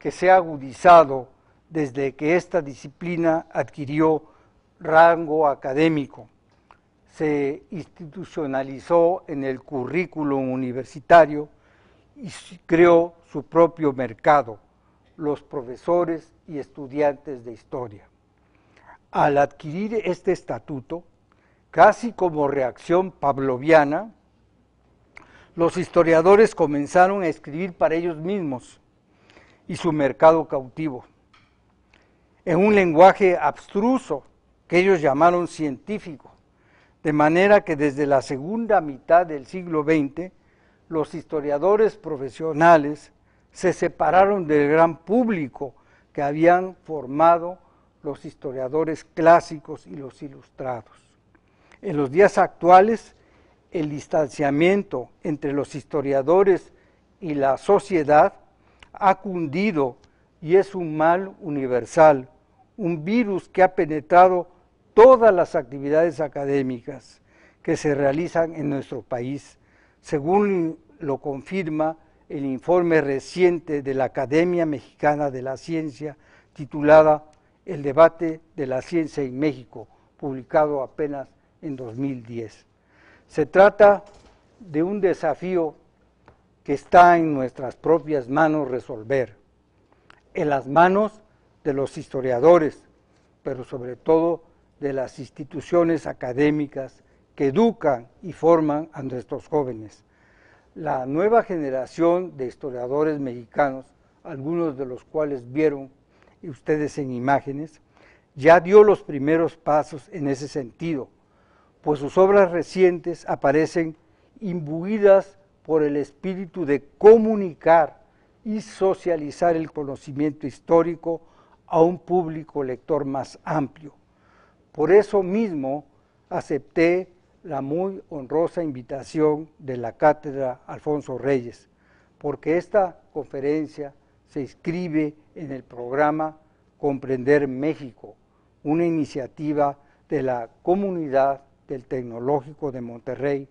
que se ha agudizado desde que esta disciplina adquirió rango académico. Se institucionalizó en el currículum universitario y creó su propio mercado, los profesores y estudiantes de historia. Al adquirir este estatuto, casi como reacción pavloviana, los historiadores comenzaron a escribir para ellos mismos y su mercado cautivo en un lenguaje abstruso que ellos llamaron científico, de manera que desde la segunda mitad del siglo XX los historiadores profesionales se separaron del gran público que habían formado los historiadores clásicos y los ilustrados. En los días actuales, el distanciamiento entre los historiadores y la sociedad ha cundido y es un mal universal un virus que ha penetrado todas las actividades académicas que se realizan en nuestro país, según lo confirma el informe reciente de la Academia Mexicana de la Ciencia titulada El debate de la ciencia en México, publicado apenas en 2010. Se trata de un desafío que está en nuestras propias manos resolver, en las manos de los historiadores, pero sobre todo de las instituciones académicas que educan y forman a nuestros jóvenes. La nueva generación de historiadores mexicanos, algunos de los cuales vieron ustedes en imágenes, ya dio los primeros pasos en ese sentido, pues sus obras recientes aparecen imbuidas por el espíritu de comunicar y socializar el conocimiento histórico a un público lector más amplio. Por eso mismo acepté la muy honrosa invitación de la cátedra Alfonso Reyes, porque esta conferencia se inscribe en el programa Comprender México, una iniciativa de la comunidad del Tecnológico de Monterrey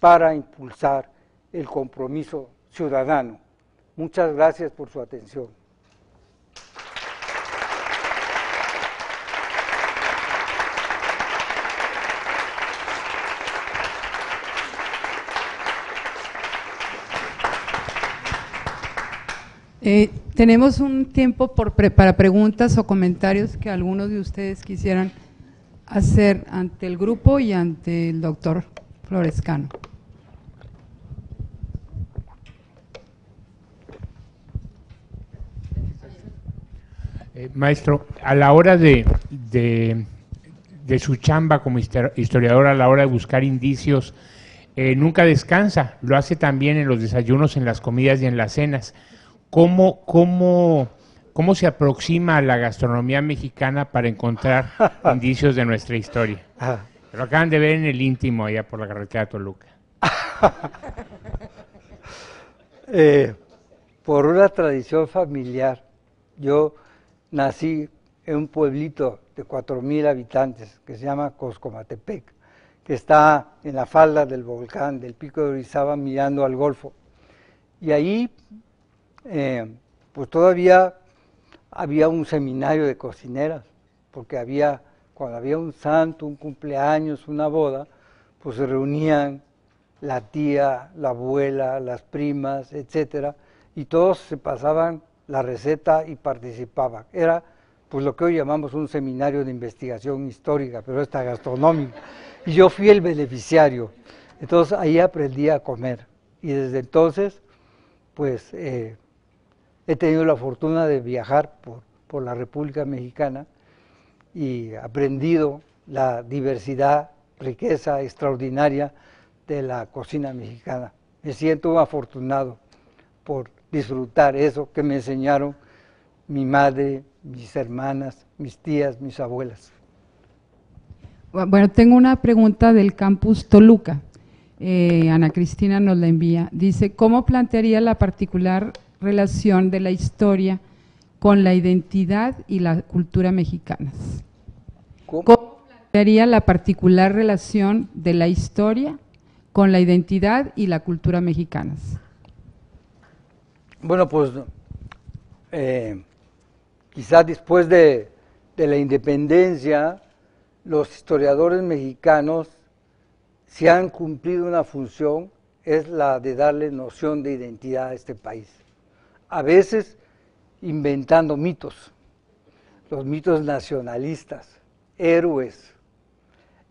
para impulsar el compromiso ciudadano. Muchas gracias por su atención. Eh, tenemos un tiempo para preguntas o comentarios que algunos de ustedes quisieran hacer ante el grupo y ante el doctor Florescano. Eh, maestro, a la hora de, su chamba como historiador, a la hora de buscar indicios, eh, nunca descansa, lo hace también en los desayunos, en las comidas y en las cenas. ¿Cómo, cómo, cómo se aproxima a la gastronomía mexicana para encontrar indicios de nuestra historia? Ah. Lo acaban de ver en el íntimo allá por la carretera Toluca. Eh, por una tradición familiar, yo nací en un pueblito de 4.000 habitantes que se llama Coscomatepec, que está en la falda del volcán del Pico de Orizaba mirando al Golfo. Y ahí eh, pues todavía había un seminario de cocineras, porque había, cuando había un santo, un cumpleaños, una boda, pues se reunían la tía, la abuela, las primas, etcétera, y todos se pasaban la receta y participaban. Era pues lo que hoy llamamos un seminario de investigación histórica, pero está gastronómica Y yo fui el beneficiario. Entonces ahí aprendí a comer. Y desde entonces, pues eh, He tenido la fortuna de viajar por, la República Mexicana y aprendido la diversidad, riqueza extraordinaria de la cocina mexicana. Me siento afortunado por disfrutar eso que me enseñaron mi madre, mis hermanas, mis tías, mis abuelas. Bueno, tengo una pregunta del campus Toluca. Eh, Ana Cristina nos la envía. Dice, ¿cómo plantearía la particular relación de la historia con la identidad y la cultura mexicanas. ¿Cómo, plantearía la particular relación de la historia con la identidad y la cultura mexicanas? Bueno, pues eh, quizás después de, de la independencia, los historiadores mexicanos, si han cumplido una función, es la de darle noción de identidad a este país a veces inventando mitos, los mitos nacionalistas, héroes,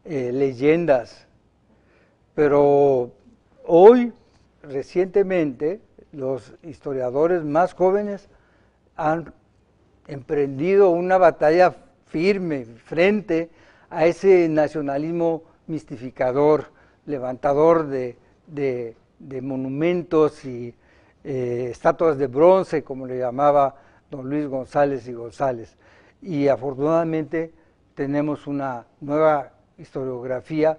eh, leyendas, pero hoy, recientemente, los historiadores más jóvenes han emprendido una batalla firme frente a ese nacionalismo mistificador, levantador de, de monumentos y eh, estatuas de bronce, como le llamaba don Luis González y González. Y afortunadamente tenemos una nueva historiografía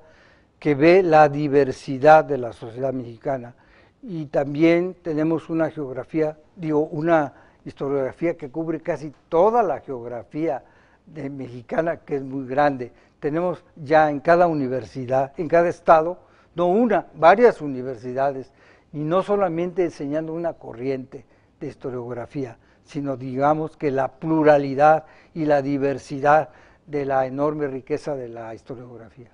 que ve la diversidad de la sociedad mexicana y también tenemos una geografía, digo, una historiografía que cubre casi toda la geografía mexicana, que es muy grande. Tenemos ya en cada universidad, en cada estado, no una, varias universidades y no solamente enseñando una corriente de historiografía, sino digamos que la pluralidad y la diversidad de la enorme riqueza de la historiografía.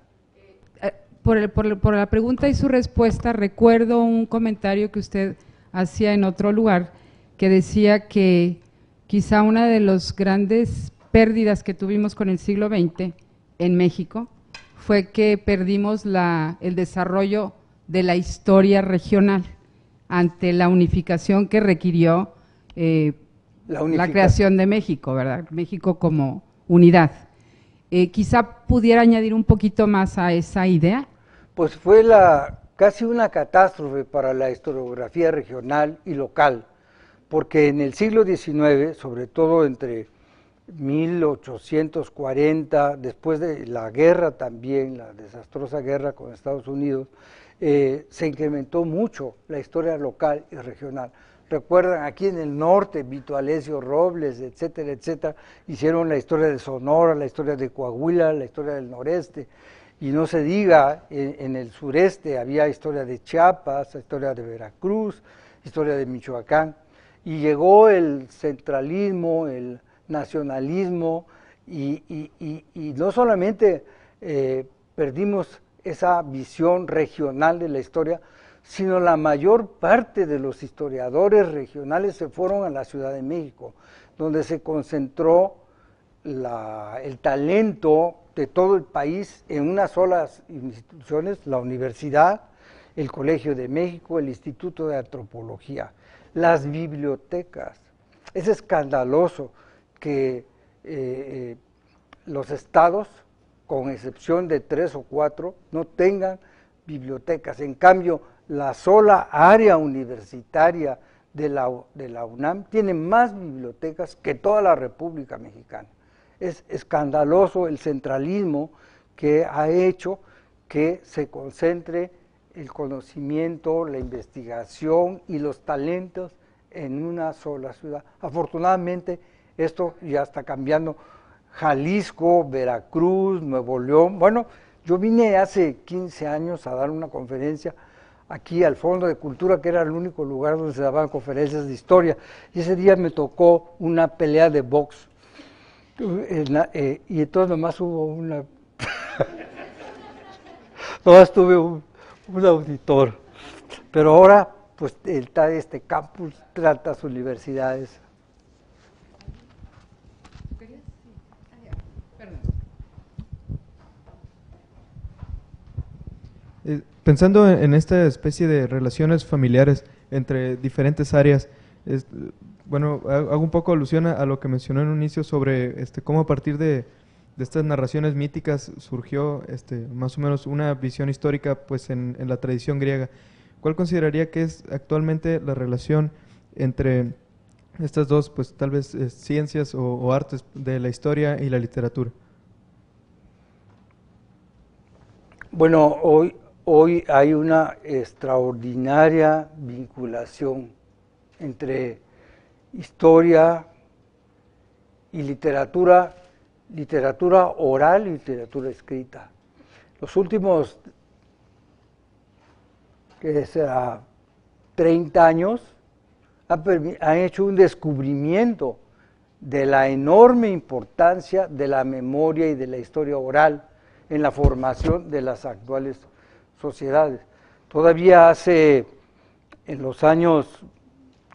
Eh, por, la pregunta y su respuesta, recuerdo un comentario que usted hacía en otro lugar que decía que quizá una de las grandes pérdidas que tuvimos con el siglo XX en México fue que perdimos el desarrollo de la historia regional ante la unificación que requirió eh, la, creación de México, ¿verdad? México como unidad. Eh, quizá pudiera añadir un poquito más a esa idea. Pues fue la, casi una catástrofe para la historiografía regional y local, porque en el siglo XIX, sobre todo entre 1840, después de la guerra también, la desastrosa guerra con Estados Unidos, eh, se incrementó mucho la historia local y regional. Recuerdan aquí en el norte, Vito Alesio Robles, etcétera, etcétera, hicieron la historia de Sonora, la historia de Coahuila, la historia del noreste. Y no se diga, en el sureste había historia de Chiapas, historia de Veracruz, historia de Michoacán. Y llegó el centralismo, el, nacionalismo y, no solamente eh, perdimos esa visión regional de la historia, sino la mayor parte de los historiadores regionales se fueron a la Ciudad de México, donde se concentró el talento de todo el país en unas solas instituciones, la universidad, el Colegio de México, el Instituto de Antropología, las bibliotecas. Es escandaloso que eh, eh, los estados, con excepción de tres o cuatro, no tengan bibliotecas. En cambio, la sola área universitaria de la UNAM tiene más bibliotecas que toda la República Mexicana. Es escandaloso el centralismo que ha hecho que se concentre el conocimiento, la investigación y los talentos en una sola ciudad. Afortunadamente, esto ya está cambiando. Jalisco, Veracruz, Nuevo León. Bueno, yo vine hace 15 años a dar una conferencia aquí al Fondo de Cultura, que era el único lugar donde se daban conferencias de historia. Y ese día me tocó una pelea de box. Eh, y entonces nomás hubo una... nomás tuve un, auditor. Pero ahora, pues, está este campus, tantas universidades. Pensando en, esta especie de relaciones familiares entre diferentes áreas, bueno, hago un poco alusión a, lo que mencionó en un inicio sobre este, cómo a partir de, estas narraciones míticas surgió este, más o menos una visión histórica pues, en, la tradición griega. ¿Cuál consideraría que es actualmente la relación entre estas dos, pues tal vez eh, ciencias o, o, artes de la historia y la literatura? Bueno, hoy, hoy hay una extraordinaria vinculación entre historia y literatura, literatura oral y literatura escrita. Los últimos que será 30 años han, han hecho un descubrimiento de la enorme importancia de la memoria y de la historia oral en la formación de las actuales sociedades. Todavía hace, en los años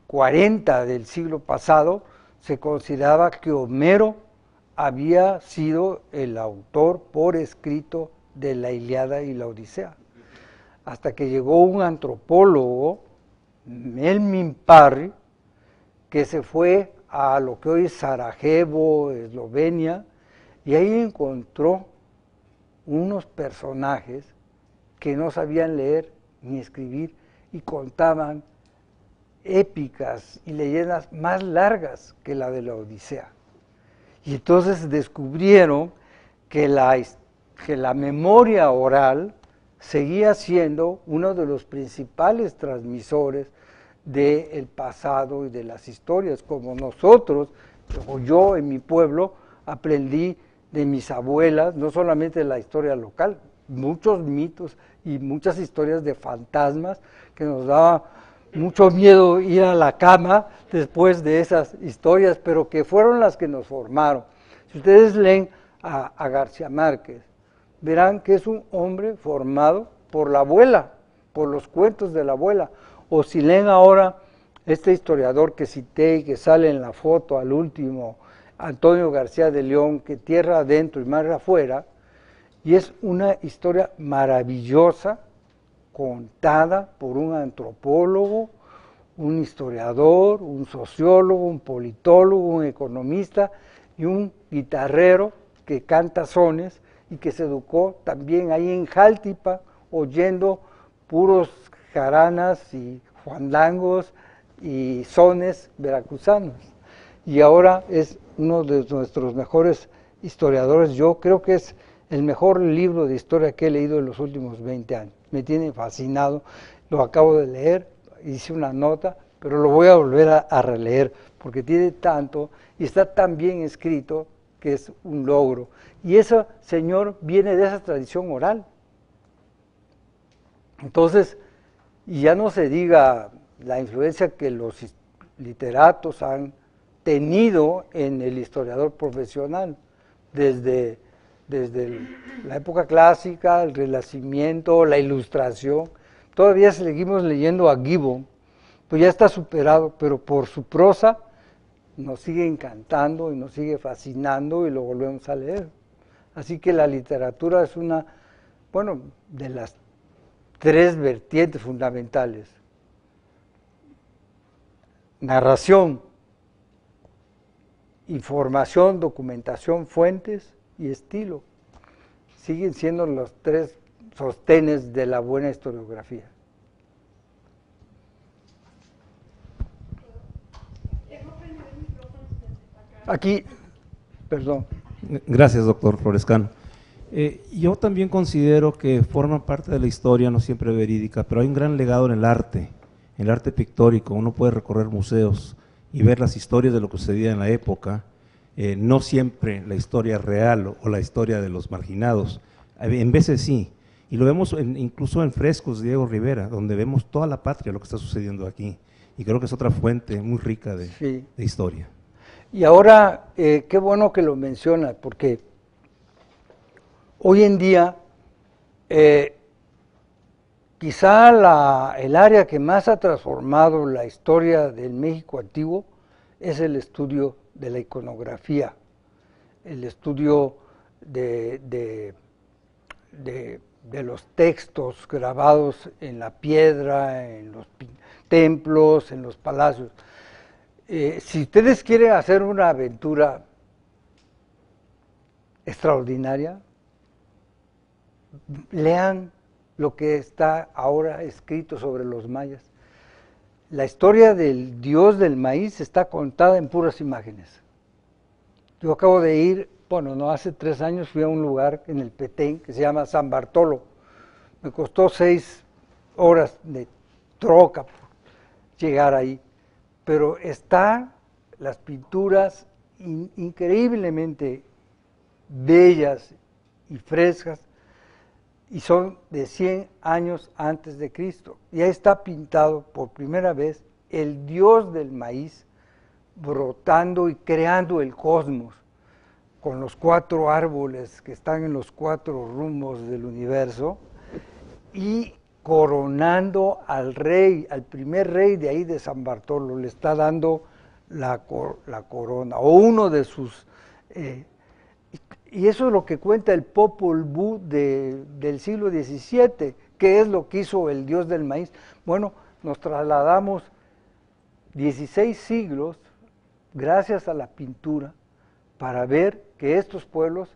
40 del siglo pasado, se consideraba que Homero había sido el autor por escrito de la Iliada y la Odisea. Hasta que llegó un antropólogo, Melmin Parry, que se fue a lo que hoy es Sarajevo, Eslovenia, y ahí encontró unos personajes que no sabían leer ni escribir y contaban épicas y leyendas más largas que la de la Odisea. Y entonces descubrieron que la, que la memoria oral seguía siendo uno de los principales transmisores del pasado y de las historias, como nosotros, como yo en mi pueblo, aprendí de mis abuelas, no solamente la historia local, muchos mitos y muchas historias de fantasmas que nos daba mucho miedo ir a la cama después de esas historias, pero que fueron las que nos formaron. Si ustedes leen a, García Márquez, verán que es un hombre formado por la abuela, por los cuentos de la abuela. O si leen ahora este historiador que cité y que sale en la foto al último, Antonio García de León, que tierra adentro y mar afuera, y es una historia maravillosa contada por un antropólogo, un historiador, un sociólogo, un politólogo, un economista y un guitarrero que canta sones y que se educó también ahí en Jaltipa oyendo puros jaranas y juandangos y sones veracruzanos. Y ahora es uno de nuestros mejores historiadores, yo creo que es el mejor libro de historia que he leído en los últimos 20 años. Me tiene fascinado, lo acabo de leer, hice una nota, pero lo voy a volver a, releer porque tiene tanto y está tan bien escrito que es un logro. Y ese señor viene de esa tradición oral. Entonces, y ya no se diga la influencia que los literatos han tenido en el historiador profesional, desde desde la época clásica, el Renacimiento, la Ilustración. Todavía seguimos leyendo a Gibbon, pues ya está superado, pero por su prosa nos sigue encantando y nos sigue fascinando y lo volvemos a leer. Así que la literatura es una, bueno, de las tres vertientes fundamentales. Narración, información, documentación, fuentes y estilo siguen siendo los tres sostenes de la buena historiografía. Aquí, perdón. Gracias, doctor Florescano. Eh, yo también considero que forma parte de la historia, no siempre verídica, pero hay un gran legado en el arte, en el arte pictórico. Uno puede recorrer museos y ver las historias de lo que sucedía en la época, eh, no siempre la historia real o la historia de los marginados, en veces sí, y lo vemos incluso en frescos de Diego Rivera, donde vemos toda la patria, lo que está sucediendo aquí, y creo que es otra fuente muy rica de, historia. Y ahora, eh, qué bueno que lo mencionas, porque hoy en día eh, quizá el área que más ha transformado la historia del México antiguo es el estudio de la iconografía, el estudio de, de, los textos grabados en la piedra, en los templos, en los palacios. Eh, si ustedes quieren hacer una aventura extraordinaria, lean lo que está ahora escrito sobre los mayas la historia del dios del maíz está contada en puras imágenes. Yo acabo de ir, bueno, no hace tres años fui a un lugar en el Petén que se llama San Bartolo. Me costó seis horas de troca llegar ahí, pero están las pinturas increíblemente bellas y frescas y son de 100 años antes de Cristo. Y ahí está pintado por primera vez el dios del maíz brotando y creando el cosmos con los cuatro árboles que están en los cuatro rumbos del universo y coronando al rey, al primer rey de ahí de San Bartolo, le está dando la, corona o uno de sus eh, y eso es lo que cuenta el Popol Vuh del siglo XVII, que es lo que hizo el dios del maíz. Bueno, nos trasladamos 16 siglos gracias a la pintura para ver que estos pueblos,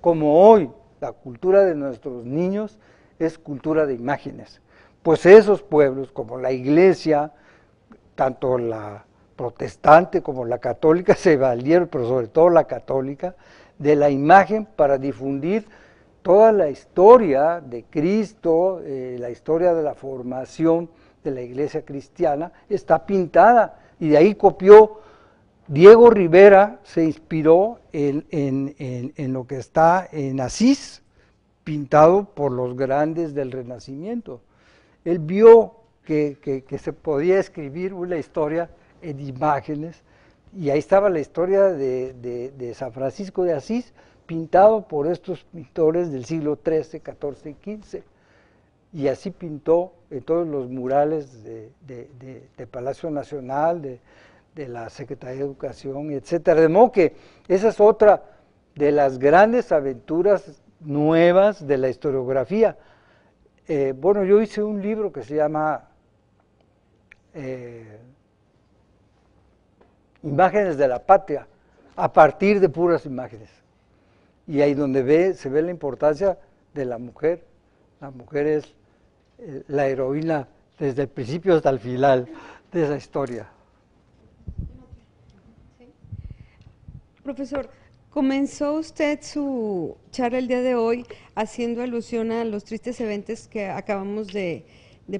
como hoy la cultura de nuestros niños es cultura de imágenes, pues esos pueblos, como la iglesia, tanto la protestante como la católica, se valieron, pero sobre todo la católica, de la imagen para difundir toda la historia de Cristo, eh, la historia de la formación de la iglesia cristiana, está pintada. Y de ahí copió Diego Rivera, se inspiró en, lo que está en Asís, pintado por los grandes del Renacimiento. Él vio que, que se podía escribir una historia en imágenes y ahí estaba la historia de, San Francisco de Asís, pintado por estos pintores del siglo XIII, XIV y XV. Y así pintó en todos los murales de, Palacio Nacional, de, la Secretaría de Educación, etc. De modo que esa es otra de las grandes aventuras nuevas de la historiografía. Eh, bueno, yo hice un libro que se llama... Eh, imágenes de la patria a partir de puras imágenes. Y ahí donde ve, se ve la importancia de la mujer. La mujer es eh, la heroína desde el principio hasta el final de esa historia. Profesor, comenzó usted su charla el día de hoy haciendo alusión a los tristes eventos que acabamos de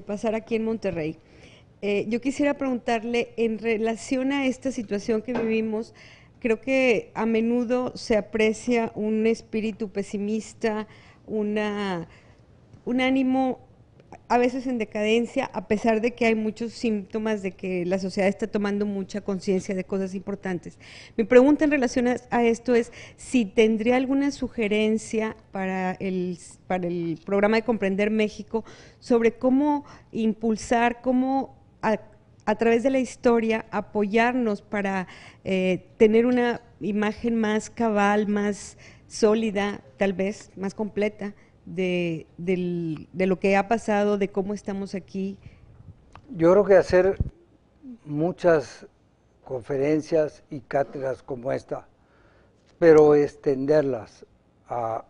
pasar aquí en Monterrey. Eh, yo quisiera preguntarle en relación a esta situación que vivimos, creo que a menudo se aprecia un espíritu pesimista, una, un ánimo a veces en decadencia, a pesar de que hay muchos síntomas de que la sociedad está tomando mucha conciencia de cosas importantes. Mi pregunta en relación a, esto es si tendría alguna sugerencia para para el programa de Comprender México sobre cómo impulsar, cómo a, través de la historia apoyarnos para eh, tener una imagen más cabal, más sólida, tal vez, más completa de, de lo que ha pasado, de cómo estamos aquí. Yo creo que hacer muchas conferencias y cátedras como esta, pero extenderlas, a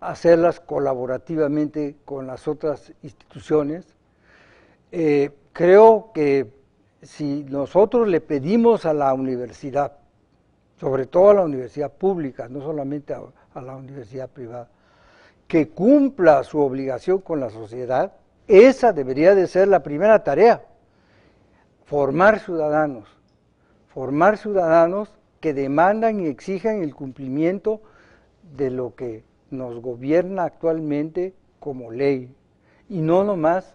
hacerlas colaborativamente con las otras instituciones eh, creo que si nosotros le pedimos a la universidad, sobre todo a la universidad pública, no solamente a, a la universidad privada, que cumpla su obligación con la sociedad, esa debería de ser la primera tarea, formar ciudadanos, formar ciudadanos que demandan y exijan el cumplimiento de lo que nos gobierna actualmente como ley, y no nomás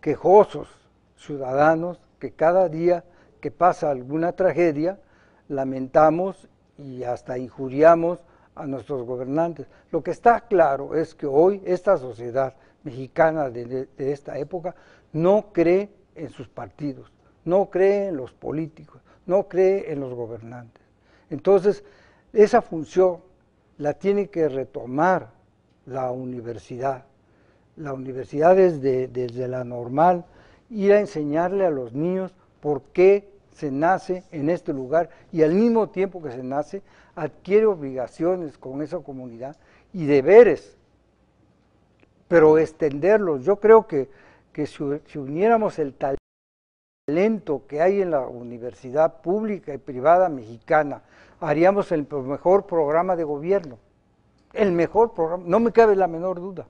quejosos ciudadanos que cada día que pasa alguna tragedia lamentamos y hasta injuriamos a nuestros gobernantes. Lo que está claro es que hoy esta sociedad mexicana de, esta época no cree en sus partidos, no cree en los políticos, no cree en los gobernantes. Entonces, esa función la tiene que retomar la universidad, la universidad desde, desde la normal, ir a enseñarle a los niños por qué se nace en este lugar y al mismo tiempo que se nace adquiere obligaciones con esa comunidad y deberes, pero extenderlos. Yo creo que, si, uniéramos el talento que hay en la universidad pública y privada mexicana, haríamos el mejor programa de gobierno, el mejor programa, no me cabe la menor duda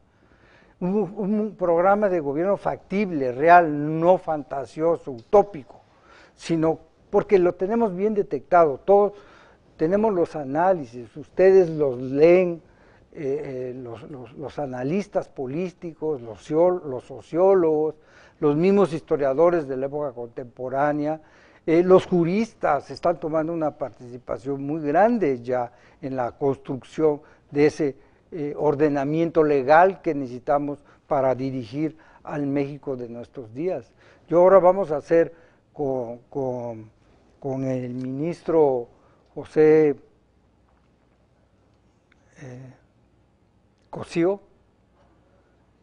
un, programa de gobierno factible, real, no fantasioso, utópico, sino porque lo tenemos bien detectado, todos tenemos los análisis, ustedes los leen, eh, eh, los, analistas políticos, los, sociólogos, los mismos historiadores de la época contemporánea, eh, los juristas están tomando una participación muy grande ya en la construcción de ese eh, ordenamiento legal que necesitamos para dirigir al México de nuestros días. Yo ahora vamos a hacer con, el ministro José eh,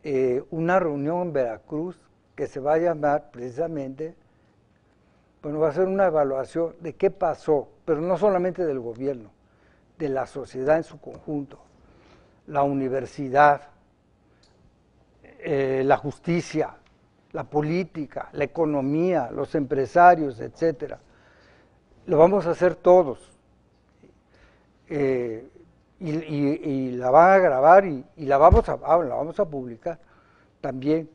eh, una reunión en Veracruz que se va a llamar precisamente, bueno, va a ser una evaluación de qué pasó, pero no solamente del gobierno, de la sociedad en su conjunto la universidad, eh, la justicia, la política, la economía, los empresarios, etc. Lo vamos a hacer todos. Eh, y, la van a grabar y, la, vamos a, ah, vamos a publicar también.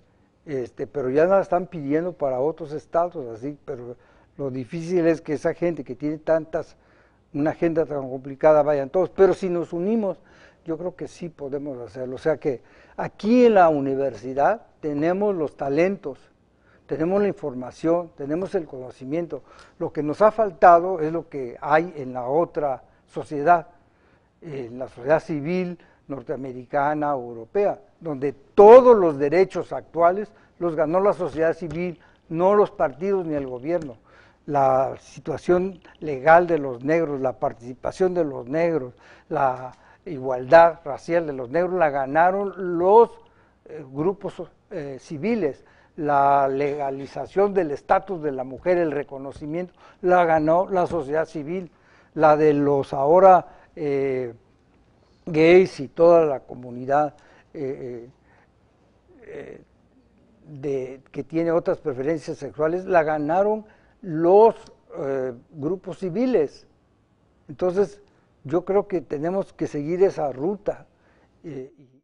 Este, pero ya la están pidiendo para otros estados, así, pero lo difícil es que esa gente que tiene tantas, una agenda tan complicada vayan todos, pero si nos unimos, yo creo que sí podemos hacerlo. O sea que aquí en la universidad tenemos los talentos, tenemos la información, tenemos el conocimiento. Lo que nos ha faltado es lo que hay en la otra sociedad, en la sociedad civil norteamericana o europea, donde todos los derechos actuales los ganó la sociedad civil, no los partidos ni el gobierno la situación legal de los negros, la participación de los negros, la igualdad racial de los negros la ganaron los eh, grupos eh, civiles, la legalización del estatus de la mujer, el reconocimiento, la ganó la sociedad civil, la de los ahora eh, gays y toda la comunidad que tiene otras preferencias sexuales, la ganaron los grupos civiles. Entonces, yo creo que tenemos que seguir esa ruta. Eh,